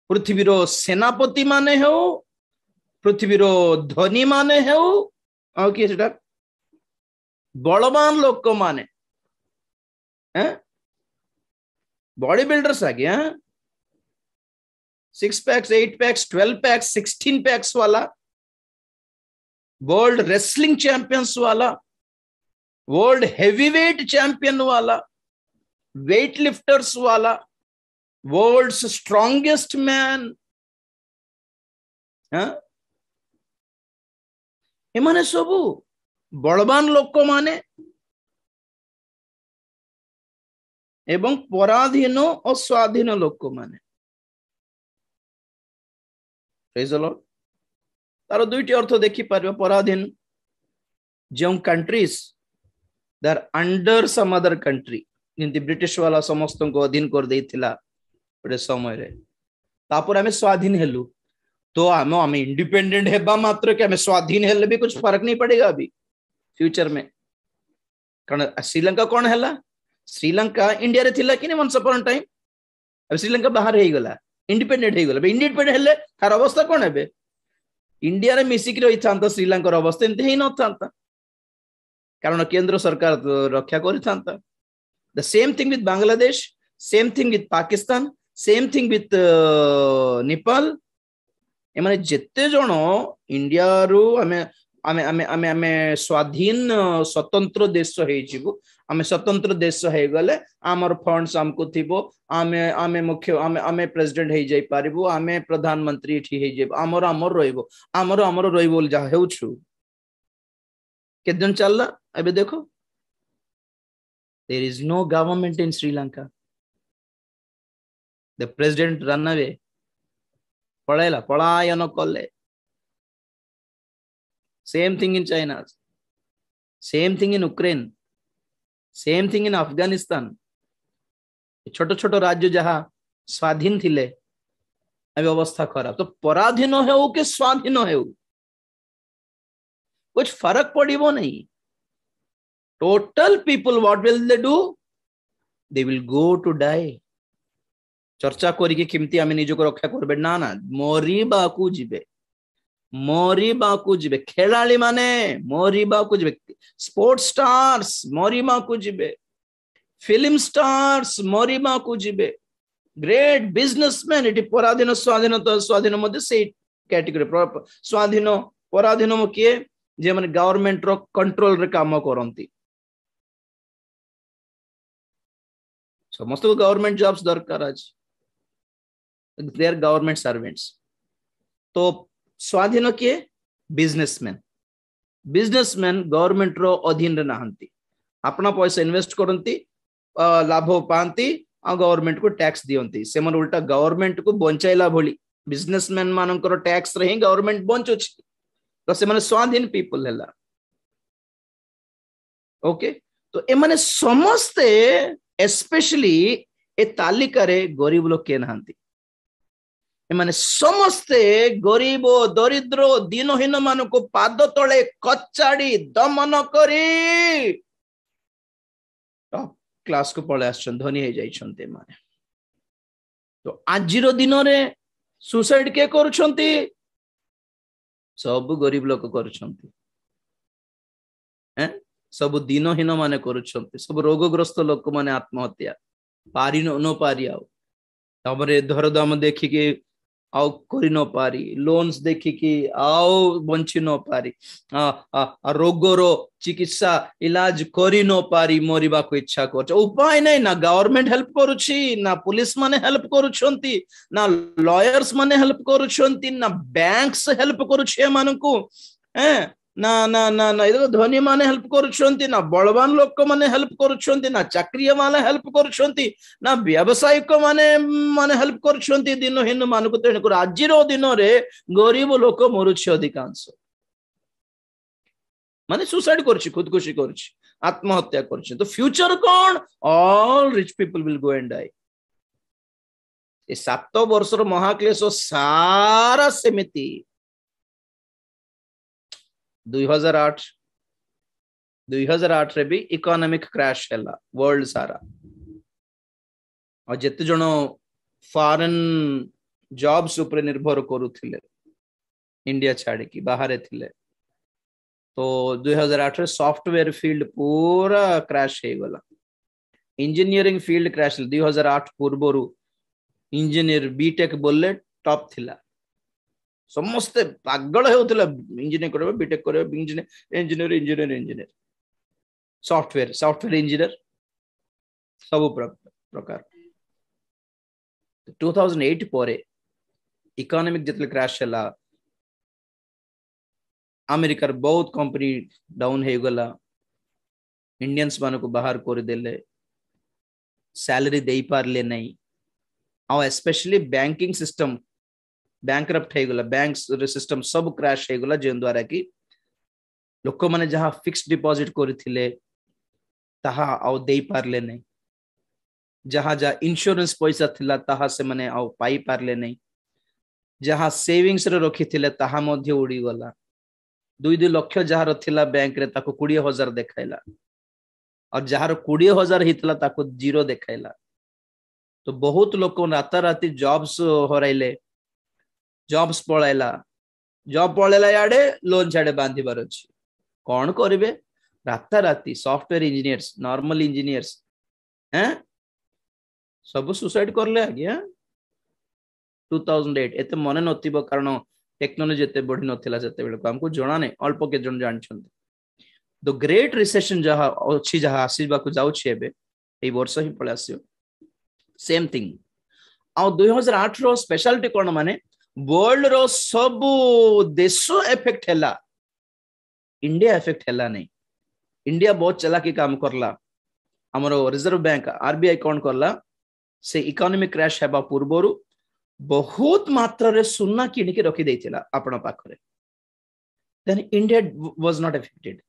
पृथ्वीर सेनापति मान पृथ्वीर धनी मान किए से बलवान लोक मान बड़ी बिल्डर्स आज्ञा six packs eight packs twelve packs sixteen packs वाला वर्ल्ड रेसलिंग चैंपियंस वाला वर्ल्ड हेवीवेट चैंपियन वाला वेट लिफ्टर्स वाला world's strongest man. ये माने सबू लोक को तो पराधीन और स्वाधीन लोक को तार दुईटी अर्थ देखिपर पराधीन जो countries they are under some other country जमी ब्रिटिश वाला समस्त को अधीन कर देता ଗୋଟେ ସମୟରେ ତାପରେ ଆମେ ହେଲୁ तो हम हम इंडिपेंडेंट है मात्र स्वाधीन भी कुछ फरक नहीं पड़ेगा अभी फ्यूचर में कारण श्रीलंका कौन है श्रीलंका इंडिया रे थिला कि वंस अपॉन टाइम अब श्रीलंका बाहर हो गला इंडिपेंडेंट हो गला इंडिपेंडेंट हेले तार अवस्था कौन है इंडिया रे मिसिक रही था श्रीलंकार अवस्था एमती ही कारण केन्द्र सरकार रक्षा कर same thing with Bangladesh same thing with Pakistan same thing with Nepal ଏମାନେ ଯେତେ ଜଣ ଇଣ୍ଡିଆରୁ ଆମେ ଆମେ ଆମେ ଆମେ ଆମେ ସ୍ୱାଧୀନ ସ୍ୱତନ୍ତ୍ର ଦେଶ ହେଇଯିବୁ ଆମେ ସ୍ୱତନ୍ତ୍ର ଦେଶ ହେଇଗଲେ ଆମର ଫଣ୍ଡସ ଆମକୁ ଥିବ ଆମେ ଆମେ ମୁଖ୍ୟ ଆମେ ଆମେ ପ୍ରେସିଡେଣ୍ଟ ହେଇଯାଇପାରିବୁ ଆମେ ପ୍ରଧାନମନ୍ତ୍ରୀ ଏଠି ହେଇଯିବୁ ଆମର ଆମର ରହିବ ଆମର ଆମର ରହିବ ବୋଲି ଯାହା ହେଉଛୁ କେତେ ଦିନ ଚାଲିଲା ଏବେ ଦେଖ there is no government in Sri Lanka The president ran away. Padela, padayano kolle. Same thing in China. Same thing in Ukraine. Same thing in Afghanistan. छोटो छोटो राज्य जहां स्वाधीन थिले अभी अवस्था खराब तो पराधीन है वो कि स्वाधीन है वो कुछ फर्क पड़ी नहीं total people what will they do they will go to die चर्चा करके किमती आम निजक रक्षा कर ना ना मरवा को जीवे मरवा को जीवे खेला मैंने मरवा को स्पोर्ट्स स्टार्स मरवा को जीवे फिल्म स्टार्स मरवा को जीवे ग्रेट बिजनेसमैन ये पराधीन स्वाधीनता तो स्वाधीन से कैटेगरी स्वाधीन पराधीन किए जे मैंने गवर्नमेंट रंट्रोल काम करती समस्त गवर्नमेंट जॉब्स दरकार अच्छे देर गवर्नमेंट सर्वेंट्स तो स्वाधीन किए बिजनेसमैन बिजनेसमैन गवर्नमेंट रो अधीन रे नहंती अपना पैसा इन्वेस्ट करंती लाभ पाती आ गवर्नमेंट को टैक्स दिंती से मन उल्टा गवर्नमेंट को बंचाइला भोली बिजनेसमैन मानकर टैक्स रे ही गवर्नमेंट बंचुच तो से मन स्वाधीन पीपल हैला ओके तो ए माने समस्त एस्पेशली ए तालिका रे गरीब लोग के नहंती ଏମାନେ ସମସ୍ତେ ଗରିବ ଦରିଦ୍ର ଦିନହୀନ ମାନଙ୍କୁ ପାଦ ତଳେ କଚାଡି ଦମନ କରି କ୍ଲାସକୁ ପଳେଇ ଆସିଛନ୍ତି ଧନୀ ହେଇଯାଇଛନ୍ତି ଏମାନେ ତ ଆଜିର ଦିନରେ ସୁସାଇଡ କିଏ କରୁଛନ୍ତି ସବୁ ଗରିବ ଲୋକ କରୁଛନ୍ତି ସବୁ ଦିନହୀନ ମାନେ କରୁଛନ୍ତି ସବୁ ରୋଗଗ୍ରସ୍ତ ଲୋକମାନେ ଆତ୍ମହତ୍ୟା ପାରି ନ ପାରି ଆଉ ତାପରେ ଧର ଦାମ ଦେଖିକି आओ कोरिनो पारी लोन्स देखी कि आओ वंचिनो पारी आ, आ, रोगोरो चिकित्सा इलाज कोरिनो पारी मोरिबाकु इच्छा कर उपाय नहीं ना गवर्नमेंट हेल्प करुच्छी ना पुलिस माने हेल्प करुछंती ना लॉयर्स माने हेल्प करुछंती ना बैंक्स हेल्प करुछे मानकू हैं ନା ନା ନା ନା ଏଇଟା ଧନୀ ମାନେ ହେଲ୍ପ କରୁଛନ୍ତି ନା ବଳବାନ ଲୋକମାନେ ହେଲ୍ପ କରୁଛନ୍ତି ନା ଚାକିରିଆ ମାନେ ହେଲ୍ପ କରୁଛନ୍ତି ନା ବ୍ୟବସାୟିକ ମାନେ ମାନେ ହେଲ୍ପ କରୁଛନ୍ତି ଦିନହୀନ ମାନଙ୍କୁ ତେଣୁକରି ଆଜିର ଦିନରେ ଗରିବ ଲୋକ ମରୁଛି ଅଧିକାଂଶ ମାନେ ସୁସାଇଡ କରୁଛି ଖୁଦକୁଶି କରୁଛି ଆତ୍ମହତ୍ୟା କରୁଛି ତ ଫ୍ୟୁଚର କ'ଣ all rich people will go and die ଏ ସାତ ବର୍ଷର ମହାକ୍ଲେଶ ସାରା ସେମିତି ଦୁଇ ହଜାର ଆଠ ଦୁଇ ହଜାର ଆଠରେ ବି ଇକୋନୋମିକ କ୍ରାସ୍ ହେଲା ୱାର୍ଲଡ ସାରା ଆଉ ଯେତେ ଜଣ ଫରେନ୍ ଜବ୍ସ ଉପରେ ନିର୍ଭର କରୁଥିଲେ ଇଣ୍ଡିଆ ଛାଡ଼ିକି ବାହାରେ ଥିଲେ ତ ଦୁଇ ହଜାର ଆଠରେ ସଫ୍ଟୱେର ଫିଲ୍ଡ ପୁରା କ୍ରାସ୍ ହେଇଗଲା ଇଞ୍ଜିନିୟରିଂ ଫିଲ୍ଡ କ୍ରାସ୍ ହେଲା ଦୁଇ ହଜାର ଆଠ ପୂର୍ବରୁ ଇଞ୍ଜିନିୟର ବିଟେକ୍ ବୋଲେ ଟପ୍ ଥିଲା ସମସ୍ତେ ପାଗଳ ହେଉଥିଲେ ଇଞ୍ଜିନିୟର କରିବେ ବିଟେକ୍ କରିବେ engineer engineer engineer software software engineer ସବୁ ପ୍ରକାର ଟୁ ଥାଉଜେଣ୍ଡ ଏଇଟ୍ ପରେ ଇକୋନୋମିକ୍ ଯେତେବେଳେ କ୍ରାସ୍ ହେଲା ଆମେରିକାର ବହୁତ କମ୍ପାନୀ ଡାଉନ ହେଇଗଲା ଇଣ୍ଡିଆନ୍ସ ମାନଙ୍କୁ ବାହାର କରିଦେଲେ ସ୍ୟାଲେରୀ ଦେଇପାରିଲେ ନାହିଁ ଆଉ ଏସ୍ପେସିଆଲି ବ୍ୟାଙ୍କିଂ ସିଷ୍ଟମ ବ୍ୟାଙ୍କରପ୍ଟ ହେଇଗଲା ବ୍ୟାଙ୍କ ସିଷ୍ଟମ ସବୁ କ୍ରାଶ ହେଇଗଲା ଯେଉଁ ଦ୍ୱାରା କି ଲୋକମାନେ ଯାହା ଫିକ୍ସ ଡିପୋଜିଟ କରିଥିଲେ ତାହା ଆଉ ଦେଇପାରିଲେ ନାହିଁ ଯାହା ଯାହା ଇନ୍ସୁରାନ୍ସ ପଇସା ଥିଲା ତାହା ସେମାନେ ଆଉ ପାଇପାରିଲେ ନାହିଁ ଯାହା ସେଭିଙ୍ଗସରେ ରଖିଥିଲେ ତାହା ମଧ୍ୟ ଉଡ଼ିଗଲା ଦୁଇ ଦୁଇ ଲକ୍ଷ ଯାହାର ଥିଲା ବ୍ୟାଙ୍କରେ ତାକୁ କୋଡ଼ିଏ ହଜାର ଦେଖାଇଲା ଆଉ ଯାହାର କୋଡ଼ିଏ ହଜାର ହେଇଥିଲା ତାକୁ ଜିରୋ ଦେଖାଇଲା ତ ବହୁତ ଲୋକ ରାତାରାତି ଜବ୍ସ ହରାଇଲେ ଜବ୍ସ ପଳେଇଲା ଜବ୍ ପଳେଇଲା ଇଆଡ଼େ ଲୋନ୍ ସିଆଡ଼େ ବାନ୍ଧିବାର ଅଛି କ'ଣ କରିବେ ରାତାରାତି ସଫ୍ଟୱେର ଇଞ୍ଜିନିୟର୍ସ ନର୍ମାଲ ଇଞ୍ଜିନିୟର୍ସ ଏଁ ସବୁ ସୁସାଇଡ୍ କରିଲେ ଆଜ୍ଞା ଟୁ ଥାଉଜେଣ୍ଡ ଏଇଟ୍ ଏତେ ମନେ ନଥିବ କାରଣ ଟେକ୍ନୋଲୋଜି ଏତେ ବଢି ନଥିଲା ସେତେବେଳକୁ ଆମକୁ ଜଣା ନାହିଁ ଅଳ୍ପ କେତେ ଜଣ ଜାଣିଛନ୍ତି ଦ ଗ୍ରେଟ୍ ରିସେସନ୍ ଯାହା ଅଛି ଯାହା ଆସିବାକୁ ଯାଉଛି ଏବେ ଏଇ ବର୍ଷ ହିଁ ପଳେଇ ଆସିବ ସେମ୍ ଥିଙ୍ଗ ଆଉ ଦୁଇ ହଜାର ଆଠର ସ୍ପେଶାଲିଟି କ'ଣ ମାନେ वर्ल्ड रो सब देश एफेक्ट है इंडिया एफेक्ट है नहीं इंडिया बहुत चलाकी काम करला ଆମର ରିଜର୍ଭ ବ୍ୟାଙ୍କ ଆରବିଆଇ କ'ଣ କଲା ସେ ଇକୋନୋମି କ୍ରାଶ ହେବା ପୂର୍ବରୁ ବହୁତ ମାତ୍ରାରେ ସୁନା କିଣିକି ରଖିଦେଇଥିଲା ଆପଣ ପାଖରେ then India was not affected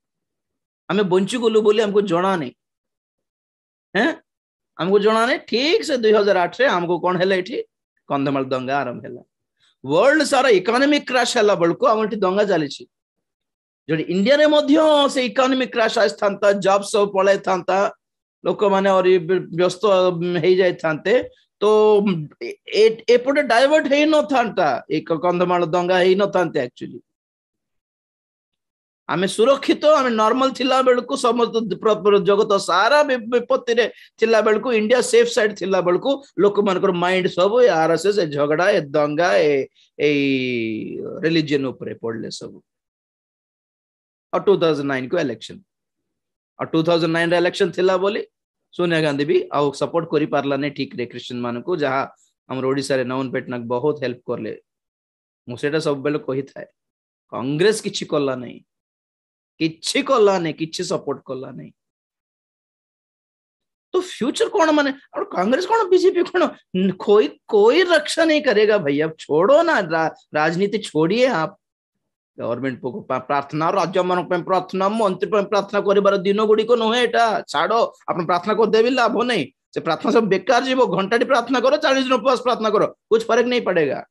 ଆମେ ବଞ୍ଚିଗଲୁ ବୋଲି ଆମକୁ ଜଣା ନାହିଁ ହେଁ ଆମକୁ ଜଣା ନାହିଁ ଠିକ୍ ସେ ଦୁଇ ହଜାର ଆଠରେ ଆମକୁ କ'ଣ ହେଲା ଏଠି କନ୍ଧମାଳ ଦଙ୍ଗା ଆରମ୍ଭ ହେଲା ୱାର୍ଲଡ ସାରା ଇକୋନୋମିକ କ୍ରାସ୍ ହେଲା ବେଳକୁ ଆମର ଏଠି ଦଙ୍ଗା ଚାଲିଛି ଯୋଉଠି ଇଣ୍ଡିଆରେ ମଧ୍ୟ ସେ ଇକୋନୋମିକ କ୍ରାସ୍ ଆସିଥାନ୍ତା ଜବ୍ ସବୁ ପଳାଇଥାନ୍ତା ଲୋକମାନେ ବ୍ୟସ୍ତ ହେଇଯାଇଥାନ୍ତେ ତ ଏପଟେ ଡାଇଭର୍ଟ ହେଇନଥାନ୍ତା କନ୍ଧମାଳ ଦଙ୍ଗା ହେଇନଥାନ୍ତେ ଆକ୍ଚୁଆଲି आम सुरक्षित आम नर्मल थिला बेलू समस्त जगत सारा विपत्ति बेलू इंडिया सेफ सैड थी बेलू लोक मान माइंड सब आर एस एस झगड़ा ए दंगा रिलीजन पड़े सब टू थाउज को इलेक्शन और सोनिया गांधी भी सपोर्ट करी पारला बहुत हेल्प कले मु सेटा सब बेले कहि थाए कांग्रेस किछि करला नहीं କିଛି କଲାନି କିଛି ସପୋର୍ଟ କଲାନି तो फ्यूचर कौन माने और कांग्रेस कौन बीजेपी कौन कोई कोई रक्षा नहीं करेगा भाई छोड़ो ना रा, राजनीति छोड़िए आप गवर्नमेंट को प्रार्थना राज्य मान प्रार्थना मंत्री प्रार्थना कर दिन गुड़िक नुहे यहाँ छाड़ो आप प्रार्थना कर देवी लाभ नहीं से प्रार्थना सब बेकार जीव घंटा प्रार्थना करो चालीस दिन उपवास प्रार्थना करो कुछ फर्क नहीं पड़ेगा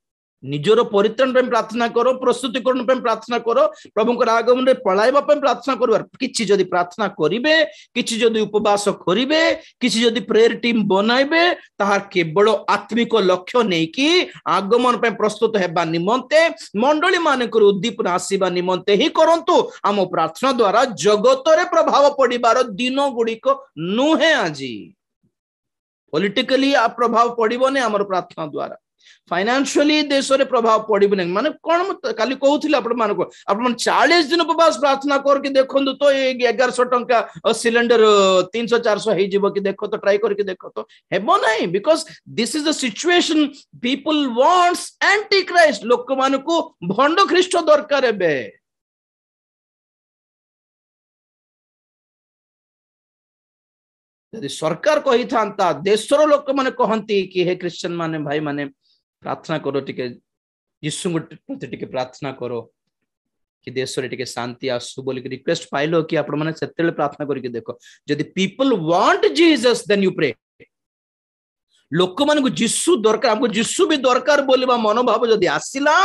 ନିଜର ପରିତ୍ରାଣ ପାଇଁ ପ୍ରାର୍ଥନା କର ପ୍ରସ୍ତୁତିକରଣ ପାଇଁ ପ୍ରାର୍ଥନା କର ପ୍ରଭୁଙ୍କର ଆଗମନରେ ପଳାଇବା ପାଇଁ ପ୍ରାର୍ଥନା କରିବାର କିଛି ଯଦି ପ୍ରାର୍ଥନା କରିବେ କିଛି ଯଦି ଉପବାସ କରିବେ କିଛି ଯଦି ପ୍ରେୟର ଟିମ୍ ବନାଇବେ ତାହା କେବଳ ଆତ୍ମିକ ଲକ୍ଷ୍ୟ ନେଇକି ଆଗମନ ପାଇଁ ପ୍ରସ୍ତୁତ ହେବା ନିମନ୍ତେ ମଣ୍ଡଳୀ ମାନଙ୍କର ଉଦ୍ଦୀପନା ଆସିବା ନିମନ୍ତେ ହିଁ କରନ୍ତୁ ଆମ ପ୍ରାର୍ଥନା ଦ୍ଵାରା ଜଗତରେ ପ୍ରଭାବ ପଡିବାର ଦିନ ଗୁଡିକ ନୁହେଁ ଆଜି ପଲିଟିକାଲି ପ୍ରଭାବ ପଡିବନି ଆମର ପ୍ରାର୍ଥନା ଦ୍ଵାରା फाइनेंशियली देश में प्रभाव पड़े ना माने कौन कल कहते आप चालीस दिन उपवास प्रार्थना करके देखो तो ये एगारश टा सिलिंडर तीन सौ चार सौ हो देख तो ट्राई करके देख तो हम ना because this is the situation people wants anti Christ लोक मान को भंड ख्रीट दरकार सरकार कही था ସରକାର କହିଥାନ୍ତା मैंने ଲୋକମାନେ कि हे क्रिश्चियन माने भाई माने प्रार्थना करो टिके यीशु प्रति टिके प्रार्थना करो कि देश रे शांति आसु बोल रिक्वेस्ट पाइल कि आपण मैंने से प्रार्थना करके देखो जदि people want Jesus then you pray लोक मान जीशु दरकार आमको जीशु भी दरकार बोल मनोभाव जदि आसला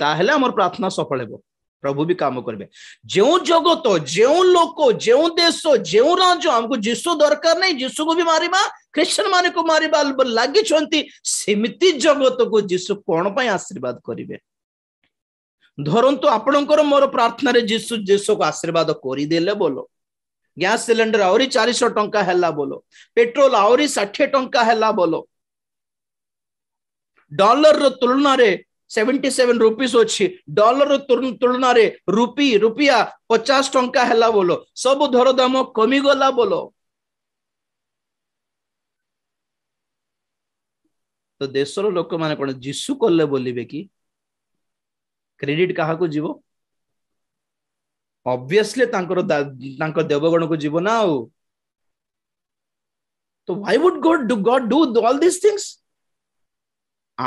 ताहले आम प्रार्थना सफल हो प्रभु भी कम करेंगे जो जगत जो लोक जो देश जो राज्य आमको जीशु दरकार नहीं जीशु को भी मारिबा ଖ୍ରୀଷ୍ଟିଆନ ମାନଙ୍କୁ ମାରିବା ଲାଗିଛନ୍ତି ସେମିତି ଜଗତକୁ ଯୀଶୁ କ'ଣ ପାଇଁ ଆଶୀର୍ବାଦ କରିବେ ଧରନ୍ତୁ ଆପଣଙ୍କର ମୋର ପ୍ରାର୍ଥନାରେ ଯୀଶୁ ଯୀଶୁକୁ ଆଶୀର୍ବାଦ କରିଦେଲେ ବୋଲ ଗ୍ୟାସ୍ ସିଲିଣ୍ଡର ଆହୁରି ଚାରିଶହ ଟଙ୍କା ହେଲା ବୋଲ ପେଟ୍ରୋଲ ଆହୁରି ଷାଠିଏ ଟଙ୍କା ହେଲା ବୋଲ ଡଲରର ତୁଳନାରେ ସେଭେଣ୍ଟି ସେଭେନ୍ ରୁପିସ୍ ଅଛି ଡଲର ତୁଳନାରେ ରୁପି ରୁପିଆ ପଚାଶ ଟଙ୍କା ହେଲା ବୋଲ ସବୁ ଦରଦାମ କମିଗଲା ବୋଲ तो ଦେଶର ଲୋକମାନେ मैंने ଯୀଶୁ କଲେ ବୋଲିବେ କି କ୍ରେଡିଟ କାହାକୁ ଯିବ ଅବଭିୟସଲି ତାଙ୍କର ତାଙ୍କ ଦେବଗଣକୁ ଯିବ ନା ଆଉ ତ ୱାଇ ୱୁଡ୍ ଗଡ୍ ଡୁ ଗଡ୍ ଡୁ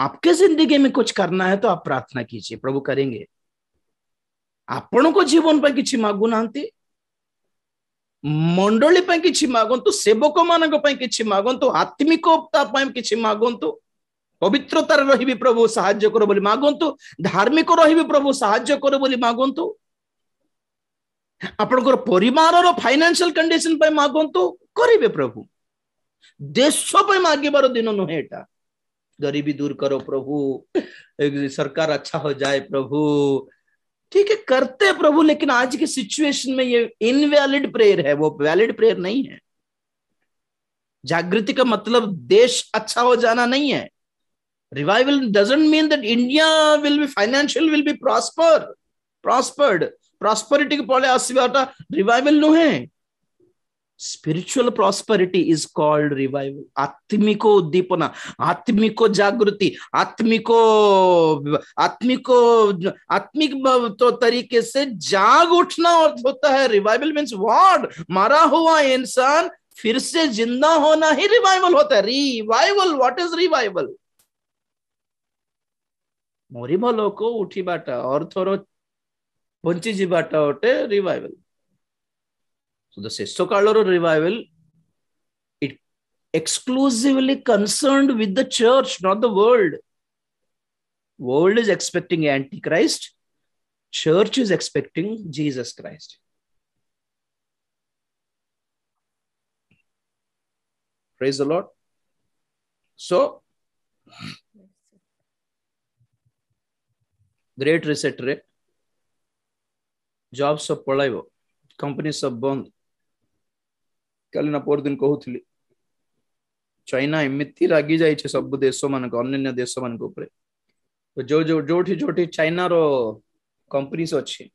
आपके जिंदगी में कुछ करना है तो आप प्रार्थना कीजिए प्रभु करेंगे आपण को जीवन पर किसी मागू मंडली किसी सेवक मान कि मागतु आत्मिकता किसी मागतु तो, पवित्रतार रही प्रभु कर धार्मिक रही प्रभु कर बोली मागंतु पर फाइनेंशियल कंडीशन पे करे प्रभु देश मागबार दिन नुहेटा गरीबी दूर करो प्रभु सरकार अच्छा हो जाए प्रभु ठीक है करते प्रभु लेकिन आज के सिचुएशन में ये इनवैलिड प्रेयर है वो वैलिड प्रेयर नहीं है जागृति का मतलब देश अच्छा हो जाना नहीं है revival doesn't mean that india will be financial will be prosper prospered prosperity ke pole asibata revival no hai spiritual prosperity is called revival आत्मिको उद्दीपना आत्मिको जागृति आत्मिको आत्मिको आत्मिक तो तरीके से जाग उठना होता है रिवाइवल मीन्स वॉर्ड मारा हुआ इंसान फिर से जिंदा होना ही रिवाइवल होता है रिवाइवल व्हाट इज रिवाइवल ମରିବ ଲୋକ ଉଠିବାଟା ଅର୍ଥର ବଞ୍ଚିଯିବାଟା ଗୋଟେ ରିଭାଇଭାଲ ତ ଶେଷ କାଳର revival it exclusively concerned with the church not the world world is expecting antichrist church is expecting jesus christ praise the lord so great reset रे जॉब सब पल कंपनी सब बंद कल ना पर दिन चाइना एमती लग जा सब देश मान अन्न्य देश मान तो जो जो जो जो चाइन कंपनीज अच्छे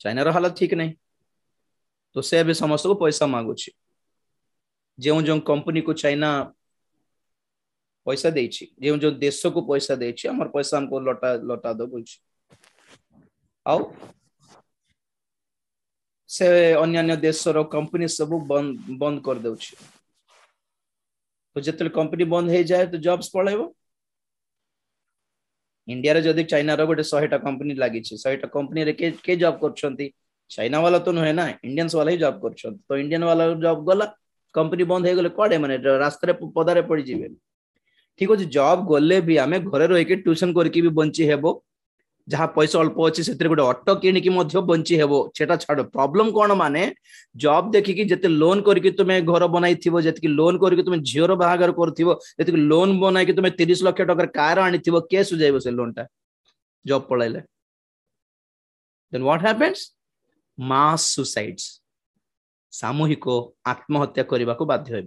चाइनार हालत ठीक नहीं तो से समस्त को पैसा मागुच जो जो कंपनी को चाइना ପଇସା ଦେଇଛି ଯେଉଁ ଯେଉଁ ଦେଶକୁ ପଇସା ଦେଇଛି ଆମର ପଇସା ଆମକୁ ଲଟା ଲଟା ଦବ ବୋଲୁଛି ଆଉ ସେ ଅନ୍ୟାନ୍ୟ ଦେଶର କମ୍ପାନୀ ସବୁ ବନ୍ଦ ବନ୍ଦ କରିଦେଉଛି ତ ଯେତେବେଳେ କମ୍ପାନୀ ବନ୍ଦ ହେଇଯାଏ ତ ଜବ୍ସ ପଳେଇବ ଇଣ୍ଡିଆରେ ଯଦି ଚାଇନାର ଗୋଟେ ଶହେଟା କମ୍ପାନୀ ଲାଗିଛି ଶହେଟା କମ୍ପାନୀରେ କିଏ କିଏ ଜବ୍ କରୁଛନ୍ତି ଚାଇନା ବାଲା ତ ନୁହେଁ ନା ଇଣ୍ଡିଆନ୍ସ ବାଲା ହିଁ ଜବ୍ କରୁଛନ୍ତି ତ ଇଣ୍ଡିଆନ ବାଲା ଜବ୍ ଗଲା କମ୍ପାନୀ ବନ୍ଦ ହେଇଗଲେ କୁଆଡେ ମାନେ ରାସ୍ତାରେ ପଦାରେ ପଡିଯିବେ ठीक अच्छे जब गले भी आम घर रही ट्यूसन करके जहाँ पैसा अल्प अच्छे से गोटे अटो किणी बंची हेब से छाड़ प्रॉब्लम कौन माने जॉब देखिकी जिते लोन करके तुम घर बन जी लोन करके तुम झीओर बाहर करके लोन बनाई तुम तीस लक्ष ट कार आनी के सुझाइब से लोन टा जब पलैले then what happens mass suicides सामूहिक आत्महत्या करने को बाध्य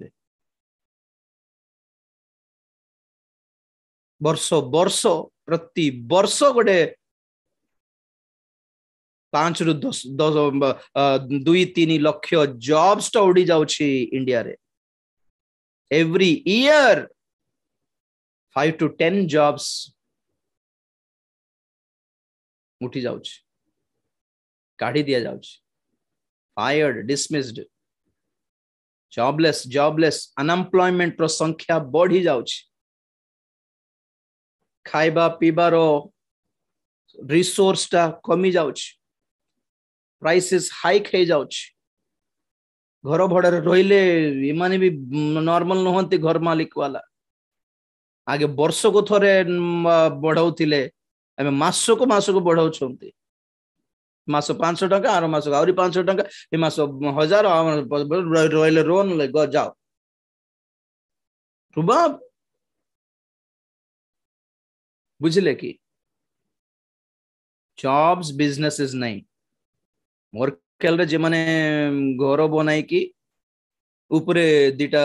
ବର୍ଷ ବର୍ଷ ପ୍ରତି ବର୍ଷ ଗୋଟେ ପାଞ୍ଚରୁ ଦଶ ଦୁଇ ତିନି ଲକ୍ଷ ଜବ୍ସଟା ଉଡି ଯାଉଛି ଇଣ୍ଡିଆରେ every year five to ten jobs ଉଠି ଯାଉଛି କାଢି ଦିଆଯାଉଛି ଫାୟର୍ଡ ଡିସମିସ୍ଡ ଜବ୍ଲେସ୍ ଜବ୍ଲେସ୍ ଅନଏମ୍ପ୍ଲୟମେଣ୍ଟର ସଂଖ୍ୟା ବଢି ଯାଉଛି ଖାଇବା ପିଇବାର ରିସୋର୍ସଟା କମି ଯାଉଛି ପ୍ରାଇସେସ୍ ହାଇକ୍ ହେଇଯାଉଛି ଘର ଭଡ଼ାରେ ରହିଲେ ଏମାନେ ବି ନର୍ମାଲ ନୁହନ୍ତି ଘର ମାଲିକ ବାଲା ଆଗେ ବର୍ଷକୁ ଥରେ ବଢ଼ାଉଥିଲେ ଏବେ ମାସକୁ ମାସକୁ ବଢ଼ାଉଛନ୍ତି ମାସ ପାଞ୍ଚଶହ ଟଙ୍କା ଆର ମାସକୁ ଆହୁରି ପାଞ୍ଚଶହ ଟଙ୍କା ଏ ମାସ ହଜାର ରହିଲେ ରୋନ୍ ଯାଅ ରୁବାବ బుజ్జిలేకి జాబ్స్ బిజినెసెస్ నై మొరకెల్ర జమనే గౌరవ బోనాయికి ଉପରେ ଦିଟା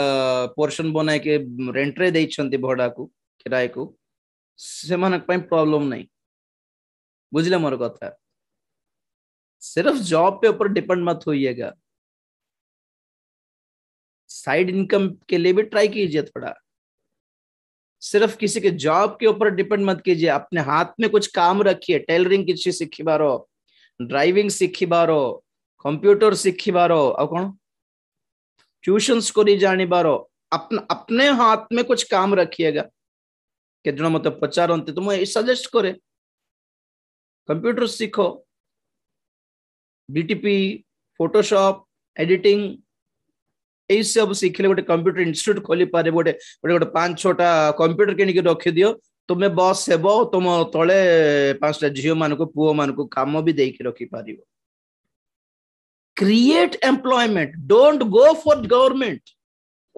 ପୋର୍ସନ ବନାଇକି ରେଣ୍ଟରେ ଦେଇଛନ୍ତି ଭଡ଼ାକୁ କିରାୟକୁ ସେମାନଙ୍କ ପାଇଁ ପ୍ରୋବ୍ଲେମ ନାହିଁ ବୁଝିଲେ ମୋର କଥା सिर्फ जॉब पे ऊपर डिपेंड मत होइएगा साइड इनकम के लिए भी ट्राई कीजिए थोड़ा सिर्फ किसी के जॉब के ऊपर डिपेंड मत कीजिए अपने हाथ में कुछ काम रखिए टेलरिंग किसी सीखी बारो ड्राइविंग सीखी बारो कंप्यूटर सीखी बारो और कौन ट्यूशन को नहीं जानी बारो अपने अपने हाथ में कुछ काम रखिएगा कि मतलब मत होते तो मैं सजेस्ट करे कंप्यूटर सीखो बीटीपी फोटोशॉप एडिटिंग এই সব শিখিলে গোটে কম্পিউটর ইনস্টিট্ୟୁଟ୍ ଖୋଲିପାରିବ ଗୋଟେ ଗୋଟେ ଗୋଟେ ପାଞ୍ଚ ଛଅଟା କମ୍ପ୍ୟୁଟର କିଣିକି ରଖିଦିଅ ତୁମେ ବସ୍ ହେବ ତୁମ ତଳେ ପାଞ୍ଚଟା ଝିଅମାନଙ୍କୁ ପୁଅମାନଙ୍କୁ କାମ ବି ଦେଇକି ରଖିପାରିବ create employment don't go for government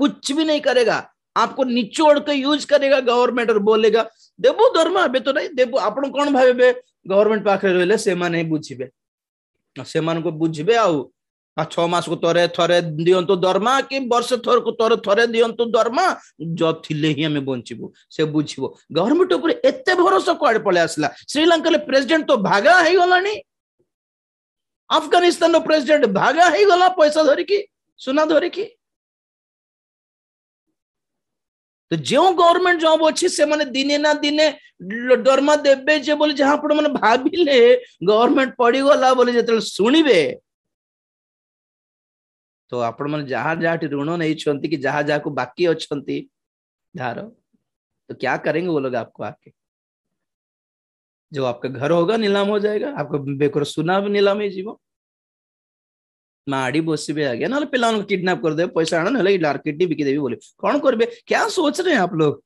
कुछ भी नहीं करेगा आपको निचोड़ के यूज करेगा गवर्नमेंट और बोलेगा देबु दरमा नहीं देबु आप कौन भावे गवर्नमेंट पाखे रही बुझे से मान को ଛଅ ମାସକୁ ଥରେ ଥରେ ଦିଅନ୍ତୁ ଦରମା କି ବର୍ଷେ ଥରକୁ ଥରେ ଥରେ ଦିଅନ୍ତୁ ଦରମା ଥିଲେ ହିଁ ଆମେ ବଞ୍ଚିବୁ ସେ ବୁଝିବ ଗଭର୍ଣ୍ଣମେଣ୍ଟ ଉପରେ ଏତେ ଭରସା କୁଆଡେ ପଳେଇ ଆସିଲା ଶ୍ରୀଲଙ୍କାରେ ପ୍ରେସିଡେଣ୍ଟ ତ ଭାଗା ହେଇଗଲାଣି ଆଫଗାନିସ୍ତାନର ପ୍ରେସିଡେଣ୍ଟ ଭାଗା ହେଇଗଲା ପଇସା ଧରିକି ସୁନା ଧରିକି ତ ଯେଉଁ ଗଭର୍ଣ୍ଣମେଣ୍ଟ ଜବ୍ ଅଛି ସେମାନେ ଦିନେ ନା ଦିନେ ଦରମା ଦେବେ ଯେ ବୋଲି ଯାହା ଆପଣ ମାନେ ଭାବିଲେ ଗଭର୍ଣ୍ଣମେଣ୍ଟ ପଡିଗଲା ବୋଲି ଯେତେବେଳେ ଶୁଣିବେ ତ ଆପଣମାନେ ଯାହା ଯାହାଠି ଋଣ ନେଇଛନ୍ତି କି ଯାହା ଯାହାକୁ ବାକି ଅଛନ୍ତି ଧାର तो क्या करेंगे वो लोग आपको आके जो आपका घर होगा नीलाम हो जाएगा आपको बेकर सुना भी नीलाम ही जीवो माड़ी बस भी आ गया ना पिला किडनैप कर दे पैसा आना ना किडनी देवी बोले कौन करेंगे क्या सोच रहे हैं आप लोग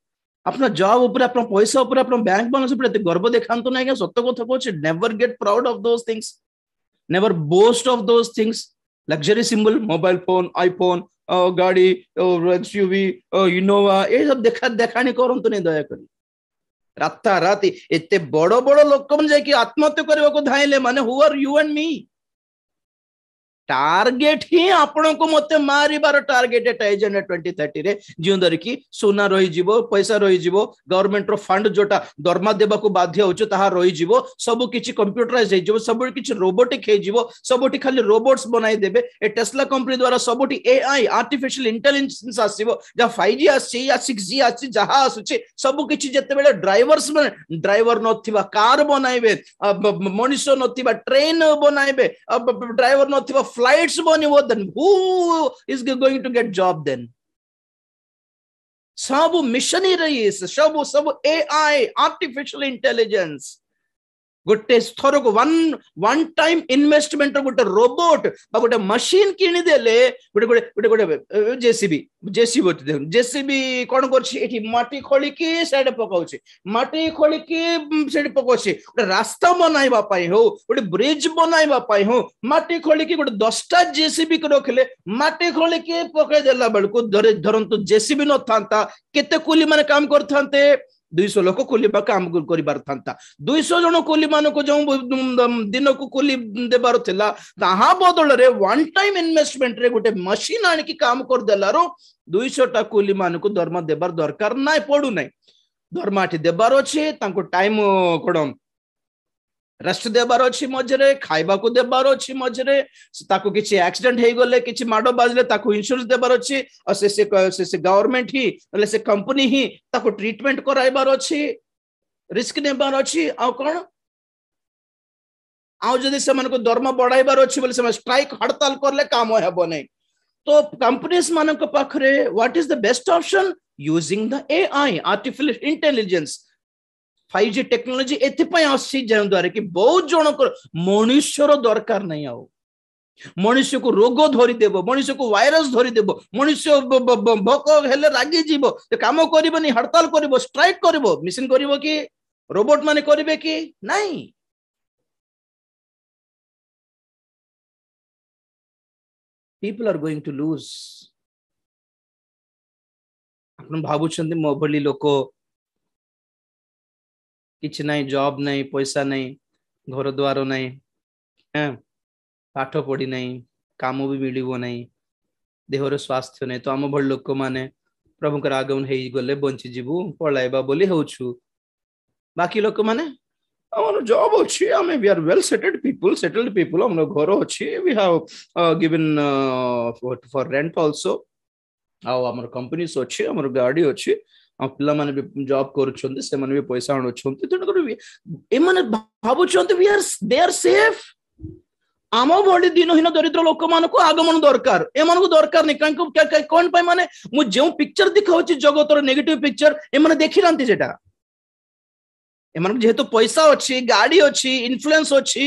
अपना जॉब ऊपर अपना पैसा ऊपर अपना बैंक बैलेंस ऊपर एते गर्व तो नहीं क्या सत्य कथा कहछ never get proud of those things never boast of those things luxury symbol mobile phone iPhone गाड़ी एक्सयूवी uh, इनोवा uh, ये सब देखा देखाणी करतुनि दयाकोरी राताराति एत बड़ बड़ लोक आत्महत्या करने को धाइले मान who are you and me target ही आपण को मत मार टारगेट ट्वेंटी थर्टी जो द्वारा कि सुना रही पैसा रही गवर्नमेंट रंड जो दरमा देवा बाध्य हो रही सबकि कंप्यूटराइज हो सब किसी रोबोटिक सब खाली रोबोट्स बनाई देते टेस्ला कंपनी द्वारा सब ए आर्टिफिशियल इंटेलीजेन्स आसो जहाँ फाइव जी आिक्स जी आहा आसुच्छे सबकि ड्राइवर्स मैंने ड्राइवर ना कार बनाए मनीष ना ट्रेन बनाए ड्राइवर ना flights money what then who is going to get job then sabu missionary is sabu sabu ai artificial intelligence ଗୋଟେ ଥରକୁ ୱାନ୍ ୱାନ୍ ଟାଇମ୍ ଇନଭେଷ୍ଟମେଣ୍ଟର ଗୋଟେ ରୋବୋଟ ବା ଗୋଟେ ମେସିନ୍ କିଣିଦେଲେ ଗୋଟେ ଗୋଟେ ଗୋଟେ ଗୋଟେ ଜେସିବି ଜେସିବି ଜେସିବି କ'ଣ କରୁଛି ଏଠି ମାଟି ଖୋଳିକି ସେଇଟା ପକାଉଛି ମାଟି ଖୋଳିକି ସେଇଠି ପକାଉଛି ଗୋଟେ ରାସ୍ତା ବନାଇବା ପାଇଁ ହଉ ଗୋଟେ ବ୍ରିଜ ବନାଇବା ପାଇଁ ହଉ ମାଟି ଖୋଳିକି ଗୋଟେ ଦଶଟା ଜେସିବି ରଖିଲେ ମାଟି ଖୋଳିକି ପକେଇ ଦେଲା ବେଳକୁ ଧରନ୍ତୁ ଜେସିବି ନଥାନ୍ତା କେତେ କୁଲି ମାନେ କାମ କରିଥାନ୍ତେ ଦୁଇଶହ ଲୋକ ଖୋଲିବାକୁ ଆମକୁ କରିପାରିଥାନ୍ତା ଦୁଇଶହ ଜଣ କୁଲି ମାନଙ୍କୁ ଯେଉଁ ଦିନକୁ କୁଲି ଦେବାର ଥିଲା ତାହା ବଦଳରେ ୱାନ୍ ଟାଇମ୍ ଇନଭେଷ୍ଟମେଣ୍ଟରେ ଗୋଟେ ମେସିନ୍ ଆଣିକି କାମ କରିଦେଲାରୁ ଦୁଇଶହଟା ମାନଙ୍କୁ ଦରମା ଦେବାର ଦରକାର ନାହିଁ ପଡୁନାହିଁ ଦରମା ଏଠି ଦେବାର ଅଛି ତାଙ୍କୁ ଟାଇମ୍ କ'ଣ रेस्ट देवार अच्छी मझे खावा को देवार अच्छी मझे कि आक्सीडेट हो कि माड़ बाजले इन्सुरांस देवार अच्छी से, गवर्नमेंट ही ना से कंपनी ही ताको ट्रीटमेंट कर रिस्क नेबार अच्छी आ दरम बढ़ाइबार अच्छी स्ट्राइक हड़ताल कले कम हम तो कंपनी मान पाखे what is the best option using the AI artificial intelligence five G technology ଏଥିପାଇଁ ଆସୁଛି ଯେଉଁଦ୍ୱାରା କି ବହୁତ ଜଣଙ୍କର ମଣିଷର ଦରକାର ନାହିଁ ଆଉ ମଣିଷକୁ ରୋଗ ଧରିଦେବ ମଣିଷକୁ ଭାଇରସ ଧରିଦେବ ମଣିଷ ଭୋକ ହେଲେ ରାଗିଯିବ କାମ କରିବନି ହଡ଼ତାଲ କରିବ ଷ୍ଟ୍ରାଇକ୍ କରିବ ମେସିନ୍ କରିବ କି ରୋବୋଟ ମାନେ କରିବେ କି ନାହିଁ people are going to lose ଆପଣ ଭାବୁଛନ୍ତି ମୋ ଭଳି ଲୋକ କିଛି ନାହିଁ ଜବ୍ ନାହିଁ ପଇସା ନାହିଁ ଘର ଦ୍ୱାର ନାହିଁ ହଁ ପାଠ ପଢ଼ି ନାହିଁ କାମ ବି ମିଳିବ ନାହିଁ ଦେହର ସ୍ୱାସ୍ଥ୍ୟ ନାହିଁ ତ ଆମ ଭଳି ଲୋକମାନେ ପ୍ରଭୁଙ୍କର ଆଗମନ ହେଇଗଲେ ବଞ୍ଚିଯିବୁ ପଳାଇବା ବୋଲି ହେଉଛୁ ବାକି ଲୋକମାନେ ଆମର ଜବ୍ ଅଛି ଆମେ we are well settled people settled people ଆମର ଘର ଅଛି we have given for rent also ଆଉ ଆମର କମ୍ପାନିଜ୍ ଅଛି ଆମର ଗାଡ଼ି ଅଛି ଆମ ପିଲାମାନେ ବି ଜବ୍ କରୁଛନ୍ତି ସେମାନେ ବି ପଇସା ଆଣୁଛନ୍ତି ତେଣୁକରି ଏମାନେ ଭାବୁଛନ୍ତି வி ଆର୍ ଦେ ସେଫ୍ ଆମ ଭଳି ଦିନହୀନ ଦରିଦ୍ର ଲୋକମାନଙ୍କୁ ଆଗମନ ଦରକାର ଏମାନଙ୍କୁ ଦରକାର ନାହିଁ କାହିଁକି କଣ ପାଇଁ ମାନେ ମୁଁ ଯେଉଁ ପିକ୍ଚର ଦେଖାଉଛି ଜଗତର ନେଗେଟିଭ ପିକ୍ଚର ଏମାନେ ଦେଖିନାହାନ୍ତି ସେଟା ଏମାନଙ୍କୁ ଯେହେତୁ ପଇସା ଅଛି ଗାଡି ଅଛି ଇନଫ୍ଲୁଏନ୍ସ ଅଛି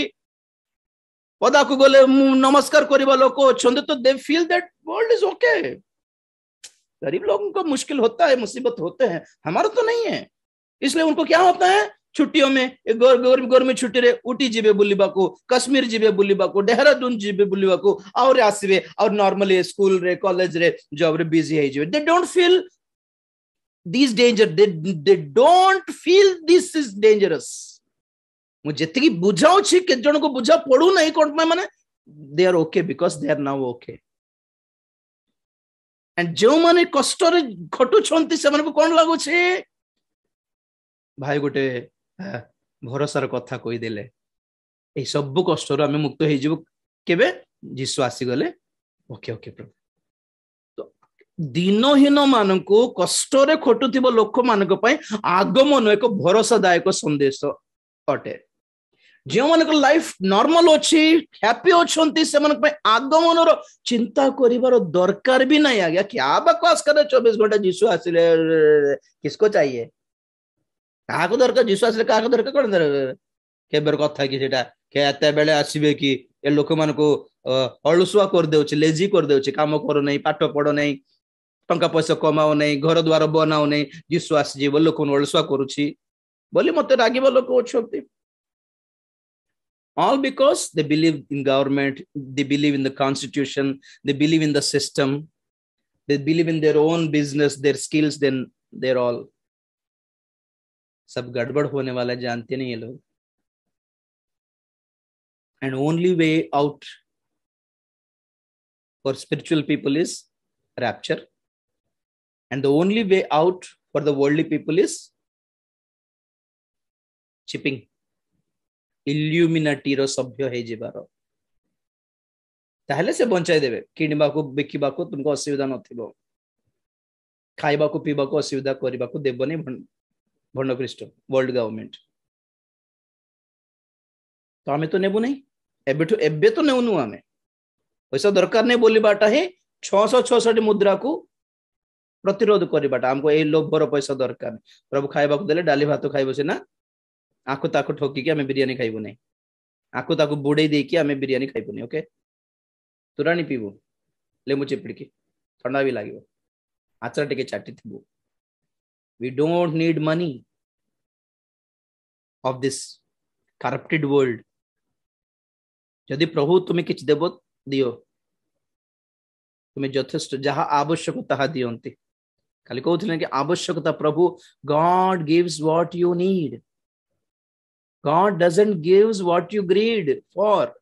ପଦାକୁ ଗଲେ ମୁଁ ନମସ୍କାର କରିବା ଲୋକ ଅଛନ୍ତି ତ they feel that world is okay गरीब लोगों को मुश्किल होता है मुसीबत होते हैं हमारा तो नहीं है इसलिए उनको क्या होता है छुट्टियों में में छुट्टी रहे ऊटी जीवे को कश्मीर जीवे को देहरादून जीवे को और आसवे और नॉर्मली स्कूल रे कॉलेज रे जॉब रे बिजी है they don't feel this danger they they don't feel this is dangerous ମୁଁ ଯେତିକି ବୁଝାଉଛି କେତେ ଜଣଙ୍କୁ ବୁଝା ପଡୁନାହିଁ କ'ଣ ପାଇଁ ମାନେ they are okay because they are now okay ଯେଉଁମାନେ କଷ୍ଟରେ ଘଟୁଛନ୍ତି ସେମାନଙ୍କୁ କ'ଣ ଲାଗୁଛି ଭାଇ ଗୋଟେ ଭରସାର କଥା କହିଦେଲେ ଏଇ ସବୁ କଷ୍ଟରୁ ଆମେ ମୁକ୍ତ ହେଇଯିବୁ କେବେ ଯୀଶୁ ଆସିଗଲେ ଓକେ ଓକେ ପ୍ରଭୁ ତ ଦିନହୀନ ମାନଙ୍କୁ କଷ୍ଟରେ ଖଟୁଥିବା ଲୋକମାନଙ୍କ ପାଇଁ ଆଗମନ ଏକ ଭରସାଦାୟକ ସନ୍ଦେଶ ଅଟେ ଯେଉଁମାନଙ୍କ ଲାଇଫ ନର୍ମାଲ ଅଛି ହ୍ୟାପି ଅଛନ୍ତି ସେମାନଙ୍କ ପାଇଁ ଆଗମନର ଚିନ୍ତା କରିବାର ଦରକାର ବି ନାହିଁ ଆଜ୍ଞା କ୍ୟା ବକୱାସ ଚବିଶ ଘଣ୍ଟା ଯୀଶୁ ଆସିଲେ କିସକୋ ଚାହିଏ କାହାକୁ ଦରକାର ଯୀଶୁ ଆସିଲେ କାହାକୁ ଦରକାର କଣ ଦରକାର କେବେ କଥା କି ସେଇଟା କେତେବେଳେ ଆସିବେ କି ଏ ଲୋକମାନଙ୍କୁ ଅଳସୁଆ କରିଦେଉଛି ଲେଜି କରିଦେଉଛି କାମ କରୁନାହିଁ ପାଠ ପଢ ନାହିଁ ଟଙ୍କା ପଇସା କମାଉ ନାହିଁ ଘର ଦ୍ୱାର ବନାଉ ନାହିଁ ଯୀଶୁ ଆସିଯିବ ଲୋକଙ୍କୁ ଅଳସୁଆ କରୁଛି ବୋଲି ମତେ ରାଗିବ ଲୋକ ଅଛନ୍ତି all because they believe in government they believe in the constitution they believe in the system they believe in their own business their skills then they're all सब गड़बड़ होने वाला जानते नहीं ये लोग and only way out for spiritual people is rapture and the only way out for the worldly people is chipping ଇଲ୍ୟୁମିନାଟିର ସଭ୍ୟ ହେଇଯିବାର ତାହେଲେ ସେ ବଞ୍ଚାଇ ଦେବେ କିଣିବାକୁ ବିକିବାକୁ ତୁମକୁ ଅସୁବିଧା ନଥିବ ଖାଇବାକୁ ପିଇବାକୁ ଅସୁବିଧା କରିବାକୁ ଦେବନି ଭଣ୍ଡପୃଷ୍ଠ ୱାର୍ଲଡ ଗଭର୍ଣ୍ଣମେଣ୍ଟ ତ ଆମେ ତ ନେବୁ ନାହିଁ ଏବେଠୁ ଏବେ ତ ନେଉନୁ ଆମେ ପଇସା ଦରକାର ନାହିଁ ବୋଲିବାଟା ହିଁ ଛଅଶହ ଛଅଷଠି ମୁଦ୍ରାକୁ ପ୍ରତିରୋଧ କରିବାଟା ଆମକୁ ଏଇ ଲୋଭର ପଇସା ଦରକାର ପ୍ରଭୁ ଖାଇବାକୁ ଦେଲେ ଡାଲି ଭାତ ଖାଇବ ସିନା ఆకు తాకు ఠోకి ఆమె బిర్యానీ ఖైబునే ఆకు తాకు బూడై దేకి ఆమె బిర్యానీ ఖైబునే ఓకే ತುರಾಣಿ ಪಿವು ಲೆಮು ಚಿಪ್ಪಿಡಿಕಿ ಥಂಡಾ ಬಿ ಲಾಗಿವ ಆಚರ ಟಿಕೆ ಚಾಟಿ ಥಿಬು we don't need money of this corrupted world ଯଦି ପ୍ରଭୁ ତୁମେ କିଛି ଦେବ ଦିଅ ତୁମେ ଯଥେଷ୍ଟ ଯାହା ଆବଶ୍ୟକ ତାହା ଦିଅନ୍ତି ଖାଲି କହୁଥିଲେ କି ଆବଶ୍ୟକତା ପ୍ରଭୁ God gives what you need God doesn't gives what you greed for.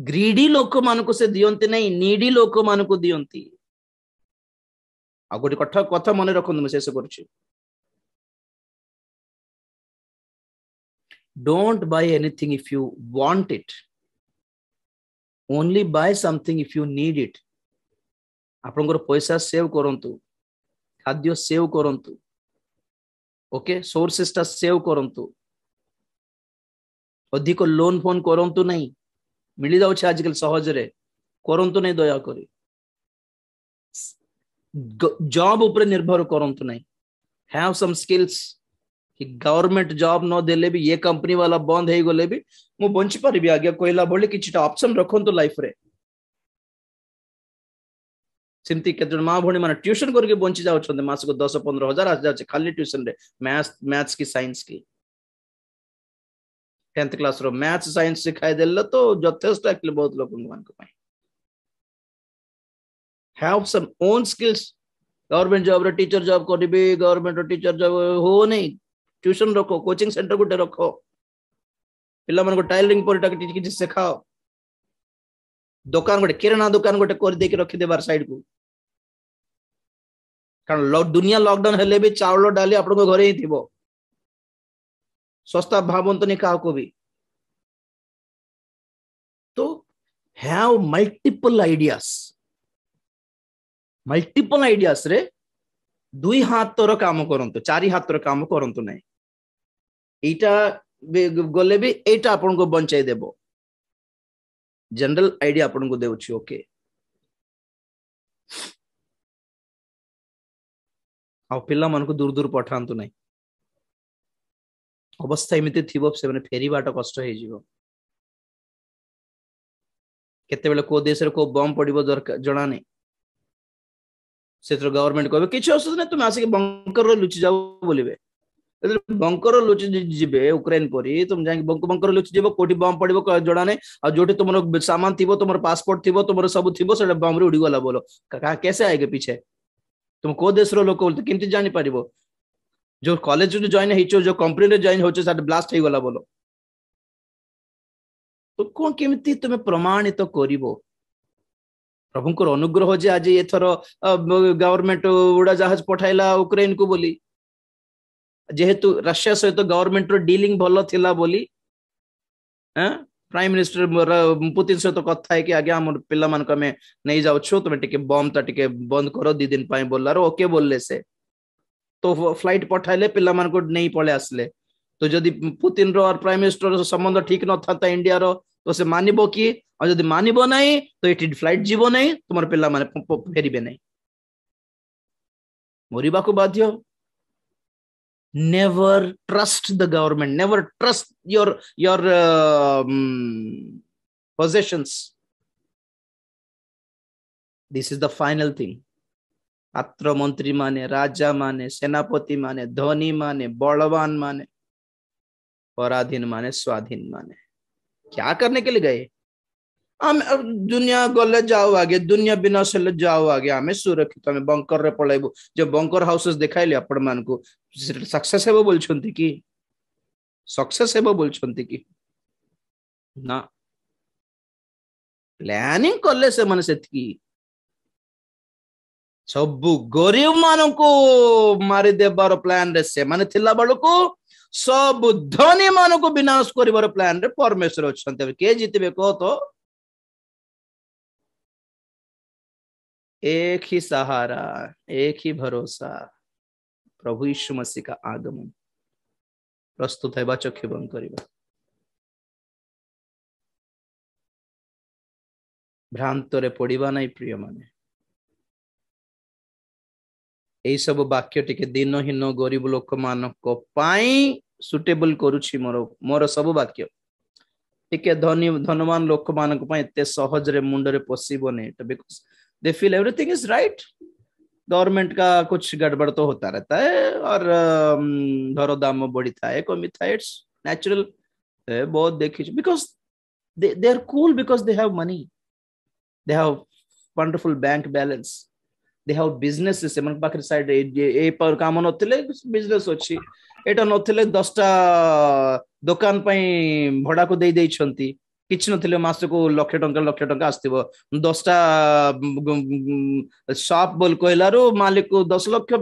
Greedy लोक मानकु से दियंती नहीं नीडी लोक मानकु दियंती ଆଉ ଗୋଟେ କଥା କଥା ମନେ ରଖନ୍ତୁ ମୁଁ ଶେଷ କରୁଛି don't buy anything if you want it only buy something if you need it ଆପଣଙ୍କର ପଇସା ସେଭ୍ କରନ୍ତୁ ଖାଦ୍ୟ ସେଭ୍ କରନ୍ତୁ ओके सोर्सेस टा सेव करंतु अधिक लोन फोन करंतु नहीं मिली जाउ छ आजकल सहज रे करंतु नहीं दया करी जॉब ऊपर निर्भर करंतु नहीं हैव सम स्किल्स कि गवर्नमेंट जॉब न देले भी ये कंपनी वाला बंद हो गले भी मु बंच पर भी कोइला बोले किछटा ऑप्शन रखंतु लाइफ रे ସେମିତି କେତେଜଣ ମା ଭଉଣୀ ମାନେ ଟ୍ୟୁସନ କରିକି ବଞ୍ଚି ଯାଉଛନ୍ତି ମାସକୁ ଦଶ ପନ୍ଦର ହଜାର ଆସିଯାଉଛି ଖାଲି ଟ୍ୟୁସନରେ ମ୍ୟାଥ୍ ମ୍ୟାଥ୍ କି ସାଇନ୍ସ କି ଟେନ୍ଥ କ୍ଲାସର ମ୍ୟାଥ୍ ସାଇନ୍ସ ଶିଖାଇ ଦେଲେ ତ ଯଥେଷ୍ଟ ଆକ୍ଚୁଆଲି ବହୁତ ଲୋକମାନଙ୍କ ପାଇଁ have some own skills government ଜବ୍ରେ ଟିଚର ଜବ୍ କରିବି ଗଭର୍ଣ୍ଣମେଣ୍ଟର ଟିଚର ଜବ୍ ହଉନି ଟ୍ୟୁସନ ରଖ କୋଚିଂ ସେଣ୍ଟର ଗୋଟେ ରଖ ପିଲାମାନଙ୍କୁ ଟାଇଲରିଂ ପରିଟାକୁ କିଛି ଶିଖାଅ ଦୋକାନ ଗୋଟେ କିରାଣା ଦୋକାନ ଗୋଟେ କରିଦେଇକି ରଖିଦେବାର ସାଇଡକୁ କାରଣ ଦୁନିଆ ଲକଡାଉନ ହେଲେ ବି ଚାଉଳ ଡାଲି ଆପଣଙ୍କ ଘରେ ହିଁ ଥିବ ଶସ୍ତା ଭାବନ୍ତୁନି କାହାକୁ ବି ତ ହ୍ୟାଭ୍ ମଲ୍ଟିପଲ୍ ଆଇଡିଆସ୍ ମଲ୍ଟିପଲ୍ ଆଇଡିଆସ୍ରେ ଦୁଇ ହାତର କାମ କରନ୍ତୁ ଚାରି ହାତର କାମ କରନ୍ତୁ ନାହିଁ ଏଇଟା ଗଲେ ବି ଏଇଟା ଆପଣଙ୍କୁ ବଞ୍ଚାଇ ଦେବ ଜେନେରାଲ ଆଇଡିଆ ଆପଣଙ୍କୁ ଦେଉଛି ଓକେ आ दूर दूर पठात ना अवस्था एम से फेर बाट कष्ट केत देश को बम पड़ब जना से गवर्नमेंट कह कि असुविधा ना तुम आसिक बंकर लुचि जाओ बोलिए बंकर लुचि जी उक्रेन पर तुम जाए बंक बंकर लुचि जीव कौटी बम पड़ो जड़ा ना जो तुम सामान थी तुम पासपोर्ट थी तुम सब थी बम उड़ी गला बोलो कैसे आएगा पीछे ତୁମ କୋଉ ଦେଶର ଲୋକ ବୋଲି କେମିତି ଜାଣିପାରିବ ଯୋଉ କଲେଜରେ ଜଏନ୍ ହେଇଛ ଯୋଉ କମ୍ପାନୀରେ ଜଏନ୍ ହଉଛ ସେଟା ବ୍ଲାଷ୍ଟ ହେଇଗଲା ବୋଲ ତ କ'ଣ କେମିତି ତୁମେ ପ୍ରମାଣିତ କରିବ ପ୍ରଭୁଙ୍କର ଅନୁଗ୍ରହ ଯେ ଆଜି ଏଥର ଗଭର୍ଣ୍ଣମେଣ୍ଟ ଉଡ଼ାଜାହାଜ ପଠାଇଲା ୟୁକ୍ରେନକୁ ବୋଲି ଯେହେତୁ ରଷିଆ ସହିତ ଗଭର୍ଣ୍ଣମେଣ୍ଟର ଡିଲିଂ ଭଲ ଥିଲା ବୋଲି ପ୍ରାଇମ ମିନିଷ୍ଟର ପୁତିନ ସହିତ କଥା ହେଇକି ଆଜ୍ଞା ଆମର ପିଲାମାନଙ୍କୁ ଆମେ ନେଇଯାଉଛୁ ତମେ ଟିକେ ବମ୍ ଟା ଟିକେ ବନ୍ଦ କର ଦି ଦିନ ପାଇଁ ବୋଲିଲାରୁ ଓକେ ବୋଲିଲେ ସେ ତ ଫ୍ଲାଇଟ୍ ପଠାଇଲେ ପିଲାମାନଙ୍କୁ ନେଇ ପଳେଇ ଆସିଲେ ତ ଯଦି ପୁତିନର ପ୍ରାଇମ ମିନିଷ୍ଟର ସମ୍ବନ୍ଧ ଠିକ ନଥାନ୍ତା ଇଣ୍ଡିଆର ତ ସେ ମାନିବ କି ଆଉ ଯଦି ମାନିବ ନାହିଁ ତ ଏଠି ଫ୍ଲାଇଟ୍ ଯିବ ନାହିଁ ତୁମର ପିଲାମାନେ ଫେରିବେ ନାହିଁ ମରିବାକୁ ବାଧ୍ୟ never trust the government never trust your your um, possessions this is the final thing अत्र मंत्री माने राजा माने सेनापति माने धोनी माने बलवान माने पराधीन माने स्वाधीन माने क्या करने के लिए गए आम दुनिया गले जाओ आगे दुनिया बिना से जाओ आगे आम सुरक्षित आम बंकर रे पलैबु जो बंकर हाउसेस देखाइले आपण मानकु सक्सेस हेबो बोलछंती कि सक्सेस हेबो बोलछंती कि ना ପ୍ଲାନିଂ କଲେ ସେମାନେ ସେତିକି ସବୁ ଗରିବ ମାନଙ୍କୁ ମାରିଦେବାର ପ୍ଲାନରେ को ଥିଲା ବେଳକୁ ସବୁ ଧନୀ विनाश ବିନାଶ प्लान रे परमेश्वर ଅଛନ୍ତି के ଜିତିବେ को तो एक ही सहारा एक ही भरोसा प्रभु यीशु मसीह का आगमन प्रस्तुत है चक्षु बंद करिबा ଭ୍ରାନ୍ତରେ ପଡ଼ିବା ନାହିଁ ପ୍ରିୟମାନେ ଏହିସବୁ ବାକ୍ୟ ଟିକେ ଦିନହୀନ ଗରିବ ଲୋକମାନଙ୍କ ପାଇଁ ସୁଟେବୁଲ କରୁଛି ମୋର ମୋର ସବୁ ବାକ୍ୟ ଟିକେ ଧନୀ ଧନବାନ ଲୋକମାନଙ୍କ ପାଇଁ ଏତେ ସହଜରେ ମୁଣ୍ଡରେ ପଶିବନି they feel everything is right government का कुछ गड़बड़ तो होता रहता है और धरो um, दाम बड़ी था एक कमी नेचुरल बहुत देखी because they they are cool because they have money they have wonderful bank balance they have business सेमन पाखरे साइड ए ए पर काम नथले बिजनेस अछि एटा नथले 10टा दुकान पई भडा को दे दे छंती କିଛି ନଥିଲେ ମାସକୁ ଲକ୍ଷେ ଟଙ୍କା ଲକ୍ଷେ ଟଙ୍କା ଆସିଥିବ ଦଶଟା ସପ୍ ବୋଲି କହିଲାରୁ ମାଲିକକୁ ଦଶ ଲକ୍ଷ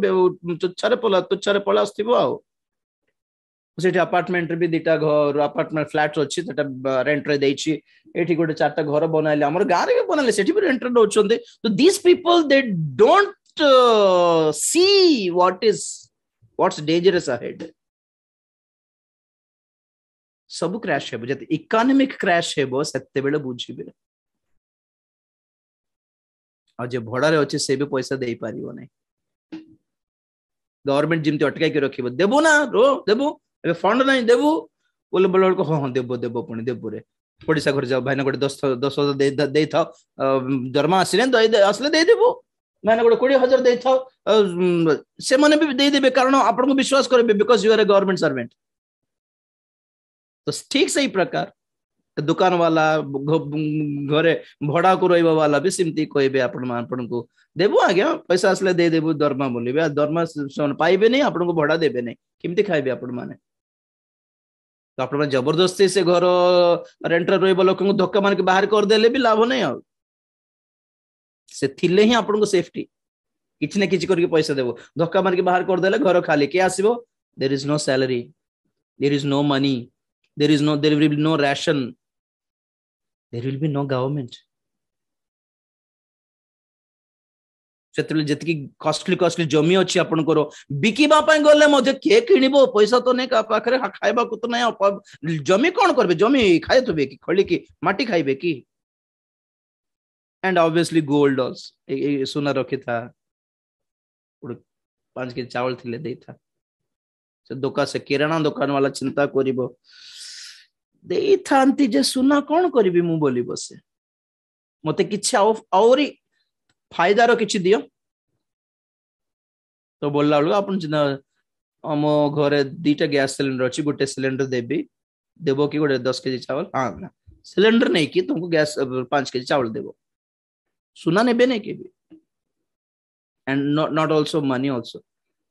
ତୁଚ୍ଛାରେ ପଳା ତୁଚ୍ଛାରେ ପଳା ଆସୁଥିବ ଆଉ ସେଠି ଆପାର୍ଟମେଣ୍ଟରେ ବି ଦିଟା ଘର ଆପାର୍ଟମେଣ୍ଟ ଫ୍ଲାଟ ଅଛି ସେଟା ରେଣ୍ଟରେ ଦେଇଛି ଏଠି ଗୋଟେ ଚାରିଟା ଘର ବନାଇଲେ ଆମର ଗାଁରେ ବି ବନାଇଲେ ସେଠି ବି ରେଣ୍ଟରେ ଦଉଛନ୍ତି ତ this people they don't see what is what's dangerous ahead ସବୁ କ୍ରାସ୍ ହେବ ଯେତେ ଇକୋନୋମିକ କ୍ରାସ୍ ହେବ ସେତେବେଳେ ବୁଝିବେ ଆଉ ଯେ ଭଡ଼ାରେ ଅଛି ସେ ବି ପଇସା ଦେଇପାରିବ ନାହିଁ ଗଭର୍ଣ୍ଣମେଣ୍ଟ ଯେମିତି ଅଟକାଇକି ରଖିବ ଦେବୁ ନା ରୋ ଦେବୁ ଏବେ ଫଣ୍ଡ ନାହିଁ ଦେବୁ ବୋଲେ ବୋଲେ ବେଳକୁ ହଁ ହଁ ଦେବ ଦେବ ପୁଣି ଦେବୁରେ ପଡ଼ିଶା ଘରେ ଯାଅ ଭାଇନା ଗୋଟେ ଦଶ ଦଶ ହଜାର ଦେଇଥାଉ ଦରମା ଆସିଲେ ଆସିଲେ ଦେଇଦେବୁ ଭାଇନା ଗୋଟେ କୋଡ଼ିଏ ହଜାର ଦେଇଥାଉ ସେମାନେ ବି ଦେଇଦେବେ କାରଣ ଆପଣଙ୍କୁ ବିଶ୍ୱାସ କରିବେ because you are a government servant तो ठीक से ही प्रकार तो दुकान वाला घरे भड़ा को रही वाला भी सेमती कहबे आपको देबु आज्ञा पैसा आसले दे देबु दरमा बोलिए दरमा पाइबे नहीं आपन को भड़ा देबे नहीं किमती खाइबे आपण माने तो आप जबरदस्ती से घर रेन्टर रोब लोक धक्का के बाहर कर देले भी लाभ नहीं आ से थिले ही आपन को सेफ्टी किछ ने किछ करके पैसा देव धक्का के बाहर कर देले घर खाली के आसीबो there is no salary there is no money there is no there will be no ration there will be no government ସେତେବେଳେ ଯେତିକି କଷ୍ଟଲି କଷ୍ଟଲି ଜମି ଅଛି ଆପଣଙ୍କର ବିକିବା ପାଇଁ ଗଲେ ମଧ୍ୟ କିଏ କିଣିବ ପଇସା ତ ନାହିଁ କାହା ପାଖରେ ଖାଇବାକୁ ତ ନାହିଁ ଜମି କ'ଣ କରିବେ ଜମି ଖାଇଥିବେ କି ଖୋଳିକି ମାଟି ଖାଇବେ କି ଆଣ୍ଡ ଅବଭିୟସଲି ଗୋଲ୍ଡ ସୁନା ରଖିଥା ଗୋଟେ ପାଞ୍ଚ କେଜି ଚାଉଳ ଥିଲେ ଦେଇଥା ସେ ଦୋକାନ ସେ କିରାଣା ଦୋକାନ ବାଲା ଚିନ୍ତା କରିବ ଦେଇଥାନ୍ତି ଯେ ସୁନା କ'ଣ କରିବି ମୁଁ ବୋଲି ବସେ ମୋତେ କିଛି ଆଉ ଆହୁରି ଫାଇଦାର କିଛି ଦିଅ ତ ବୋଲିଲା ବେଳକୁ ଆପଣ ଚିନ୍ତା ଆମ ଘରେ ଦିଟା ଗ୍ୟାସ୍ ସିଲିଣ୍ଡର ଅଛି ଗୋଟେ ସିଲିଣ୍ଡର ଦେବି ଦେବ କି ଗୋଟେ ଦଶ କେଜି ଚାଉଳ ହଁ ସିଲିଣ୍ଡର ନେଇକି ତୁମକୁ ଗ୍ୟାସ୍ ପାଞ୍ଚ କେଜି ଚାଉଳ ଦେବ ସୁନା ନେବେ ନାଇଁ କେବେ and not also money also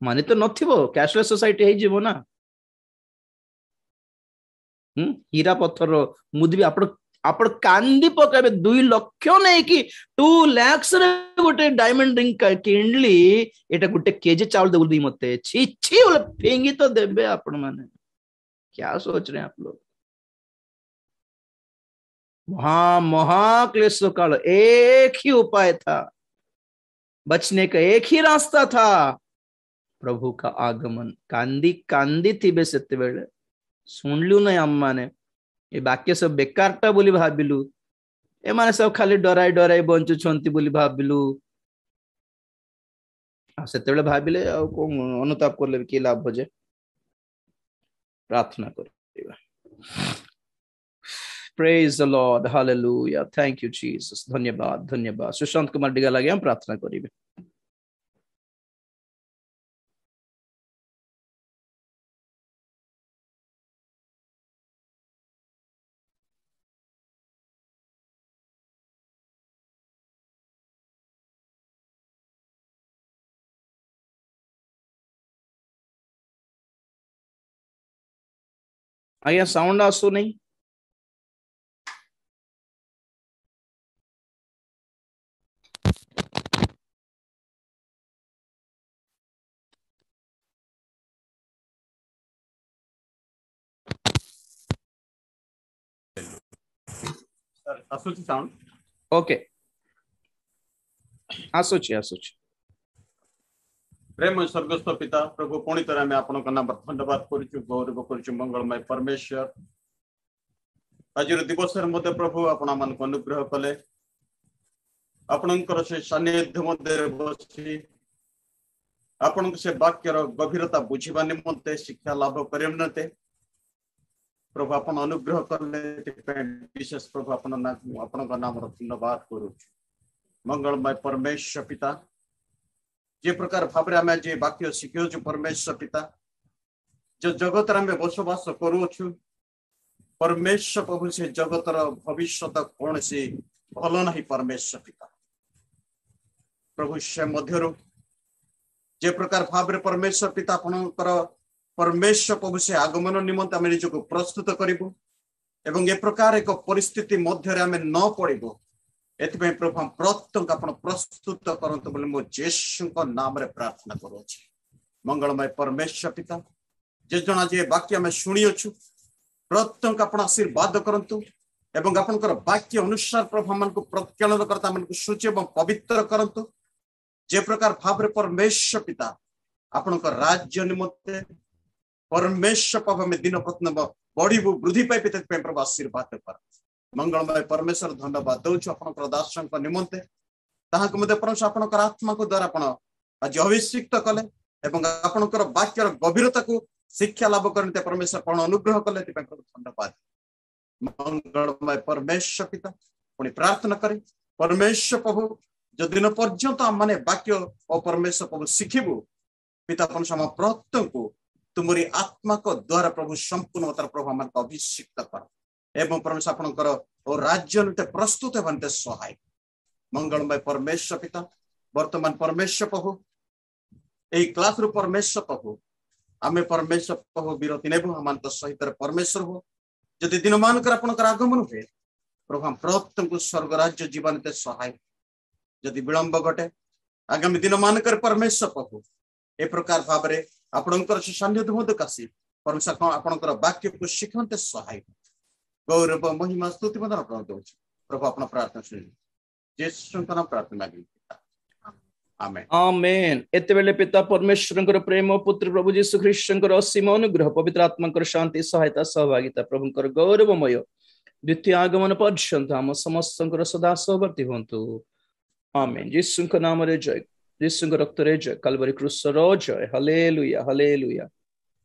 money ତ ନଥିବ କ୍ୟାସଲେସ୍ ସୋସାଇଟି ହେଇଯିବ ନା ହୁଁ ହୀରା ପଥର ମୁଦି ବି ଆପଣ ଆପଣ କାନ୍ଦି ପକାଇବେ ଦୁଇ ଲକ୍ଷ ନେଇକି ଟୁ ଲାକ୍ସରେ ଗୋଟେ ଡାଇମଣ୍ଡ ରିଙ୍ଗ କିଣିଲି ଏଇଟା ଗୋଟେ କେଜି ଚାଉଳ ଦେଉଛନ୍ତି ମତେ ଛି ଛି ବୋଲେ ଫିଙ୍ଗି ତ ଦେବେ ଆପଣମାନେ क्या सोच रहे हैं आप लोग वहां महाक्लेश काल एक ही उपाय था बचने का एक ही रास्ता था प्रभु का आगमन कांदी कांदी थी बे सेत ଶୁଣିଲୁ ନାହିଁ ଆମମାନେ ଏ ବାକ୍ୟ ସବୁ ବେକାରଟା ବୋଲି ଭାବିଲୁ ଏମାନେ ସବୁ ଖାଲି ଡରାଇ ଡରାଇ ବଞ୍ଚୁଛନ୍ତି ବୋଲି ଭାବିଲୁ ଆଉ ସେତେବେଳେ ଭାବିଲେ ଆଉ କଣ ଅନୁତାପ କଲେ ବି କି ଲାଭ ଯେ ପ୍ରାର୍ଥନା କରିବା Praise the Lord. Hallelujah. Thank you, Jesus. धन्यवाद धन्यवाद सुशांत कुमार डिगा लगे हम प्रार्थना करेंगे आया साउंड आसो नहीं साउंड ओके आसोची आसोची પ્રેમ સ્વર્ગસ્થ પિતા પ્રભુ પુણી તરહ આમે આપણક નામ ધન્યવાદ કરુછું ગૌરવ કરુછું મંગળમય પરમેશ્વર આજર દિવસરે મધ્ય પ્રભુ આપણા માનક અનુગ્રહ કલે ଆପଣଙ୍କର ସେ ସାନ୍ନିଧ୍ୟ ମଧ୍ୟରେ ବସି ଆପଣଙ୍କ ସେ ବାକ୍ୟର ଗଭୀରତା ବୁଝିବା ନିମନ୍ତେ ଶିକ୍ଷା ଲାଭ କରିବା ନିମନ୍ତେ ପ୍ରଭୁ ଆପଣ ଅନୁଗ୍ରହ କଲେ ଏଥିପାଇଁ ବିଶେଷ ପ୍ରଭୁ ଆପଣ ଆପଣଙ୍କ ନାମର ଧନ୍ୟବାଦ କରୁଛୁ ମଙ୍ଗଳମୟ ପରମେଶ୍ୱର ପିତା যে ପ୍ରକାର ଭାବରେ ଆମେ ଆଜି ବାକ୍ୟ ଶିଖିଅଛୁ ପରମେଶ୍ୱର ପିତା ଯେ ଜଗତରେ ଆମେ ବସବାସ କରୁଅଛୁ ପରମେଶ୍ୱର ପ୍ରଭୁ ସେ ଜଗତର ଭବିଷ୍ୟତ କୌଣସି ଭଲ ନାହିଁ ପରମେଶ୍ୱର ପିତା ପ୍ରଭୁ ସେ ମଧ୍ୟରୁ ଯେ ପ୍ରକାର ଭାବରେ ପରମେଶ୍ୱର ପିତା ଆପଣଙ୍କର ପରମେଶ୍ୱର ପ୍ରଭୁ ସେ ଆଗମନ ନିମନ୍ତେ ଆମେ ନିଜକୁ ପ୍ରସ୍ତୁତ କରିବୁ ଏବଂ ଏ ପ୍ରକାର ଏକ ପରିସ୍ଥିତି ମଧ୍ୟରେ ଆମେ ନ ପଡ଼ିବୁ ଏଥିପାଇଁ ପ୍ରଭୁ ଆମ ପ୍ରତ୍ୟେକ ଆପଣ ପ୍ରସ୍ତୁତ କରନ୍ତୁ ବୋଲି ମୁଁ ଯୀଶୁଙ୍କ ନାମରେ ପ୍ରାର୍ଥନା କରୁଅଛି ମଙ୍ଗଳମୟ ପରମେଶ୍ୱର ପିତା ଯେ ଜଣ ଯେ ବାକ୍ୟ ଆମେ ଶୁଣିଅଛୁ ପ୍ରତ୍ୟେକ ଆପଣ ଆଶୀର୍ବାଦ କରନ୍ତୁ ଏବଂ ଆପଣଙ୍କର ବାକ୍ୟ ଅନୁସାର ପ୍ରଭୁ ଆମମାନଙ୍କୁ ପ୍ରଜ୍ଞାନକର୍ତ୍ତା ମାନଙ୍କୁ ସୂଚୀ ଏବଂ ପବିତ୍ର କରନ୍ତୁ ଯେ ପ୍ରକାର ଭାବରେ ପରମେଶ୍ୱର ପିତା ଆପଣଙ୍କ ରାଜ୍ୟ ନିମନ୍ତେ ପରମେଶ୍ୱର ପ୍ରଭୁ ଆମେ ଦିନ ପ୍ରତ୍ନବ ବଢିବୁ ବୃଦ୍ଧି ପାଇବେ ସେଥିପାଇଁ ପ୍ରଭୁ ଆଶୀର୍ବାଦ କରନ୍ତୁ ମଙ୍ଗଳମୟ ପରମେଶ୍ୱର ଧନ୍ୟବାଦ ଦଉଛୁ ଆପଣଙ୍କର ଦାସଙ୍କ ନିମନ୍ତେ ତାହାକୁ ମଧ୍ୟ ପରମେଶ୍ୱର ଆପଣଙ୍କର ଆତ୍ମାଙ୍କ ଦ୍ଵାରା ଆପଣ ଆଜି ଅଭିଷିକ୍ତ କଲେ ଏବଂ ଆପଣଙ୍କର ବାକ୍ୟର ଗଭୀରତାକୁ ଶିକ୍ଷା ଲାଭ କରନ୍ତେ ପରମେଶ୍ୱର ଆପଣ ଅନୁଗ୍ରହ କଲେ ଏଥିପାଇଁ ଧନ୍ୟବାଦ ମଙ୍ଗଳମୟ ପରମେଶ୍ୱର ପିତା ପୁଣି ପ୍ରାର୍ଥନା କରେ ପରମେଶ୍ୱର ପ୍ରଭୁ ଯଦିନ ପର୍ଯ୍ୟନ୍ତ ଆମମାନେ ବାକ୍ୟ ଓ ପରମେଶ୍ୱର ପ୍ରଭୁ ଶିଖିବୁ ପିତା ପରମେଶ୍ୱର ଆମ ପ୍ରତ୍ୟେକଙ୍କୁ ତୁମରି ଆତ୍ମାଙ୍କ ଦ୍ଵାରା ପ୍ରଭୁ ସମ୍ପୂର୍ଣ୍ଣ ତାର ପ୍ରଭୁ ଆମମାନଙ୍କୁ ଅଭିଷିକ୍ତ କର এবং পরমেশ্বর আপনার राज्य निमित्त प्रस्तुत एवं निमित्त सहाय मंगलमय परमेश्वर पिता वर्तमान परमेश्वर प्रभु এই রু পরমেশ্বর প্রভু আমি পরমেশ্বর প্রভু বিরতি নেব আমার সহিত পরমেশ্বর হো যদি দিন দিনমানকর আপনার আগমন হুয়ে প্রভু আম প্রত্যেক স্বর্গরাজ্য জীবনতে সহায় যদি বিলম্ব ঘটে আগামী দিন দিনমানকর পরমেশ্বর প্রভু এ প্রকার ভাবে আপনার সে সান্নিধ্য মধ্যে কাশি পরমেশ্বর আপনার বাক্যকে শিখতে সহায় गौरव महिमा स्तुति వందన పొందవచ్చు ప్రభు అప్పుడు ప్రార్థన प्रार्थना జ్యేష్ఠంతో ప్రార్థన ఆగి आमेन पिता परमेश्वर प्रेम पुत्र प्रभु जीशु ख्रीष्टर असीम अनुग्रह पवित्र आत्मा शांति सहायता सहभागिता प्रभु गौरवमय द्वितीय आगमन पर्यंत आम समस्त सदा सहवर्ती हूँ आमेन जीशु नाम जय जीशु रक्त जय कलवरी क्रुश जय हले लुया हले लुया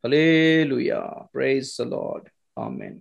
हले लुया प्रेज लॉर्ड आमेन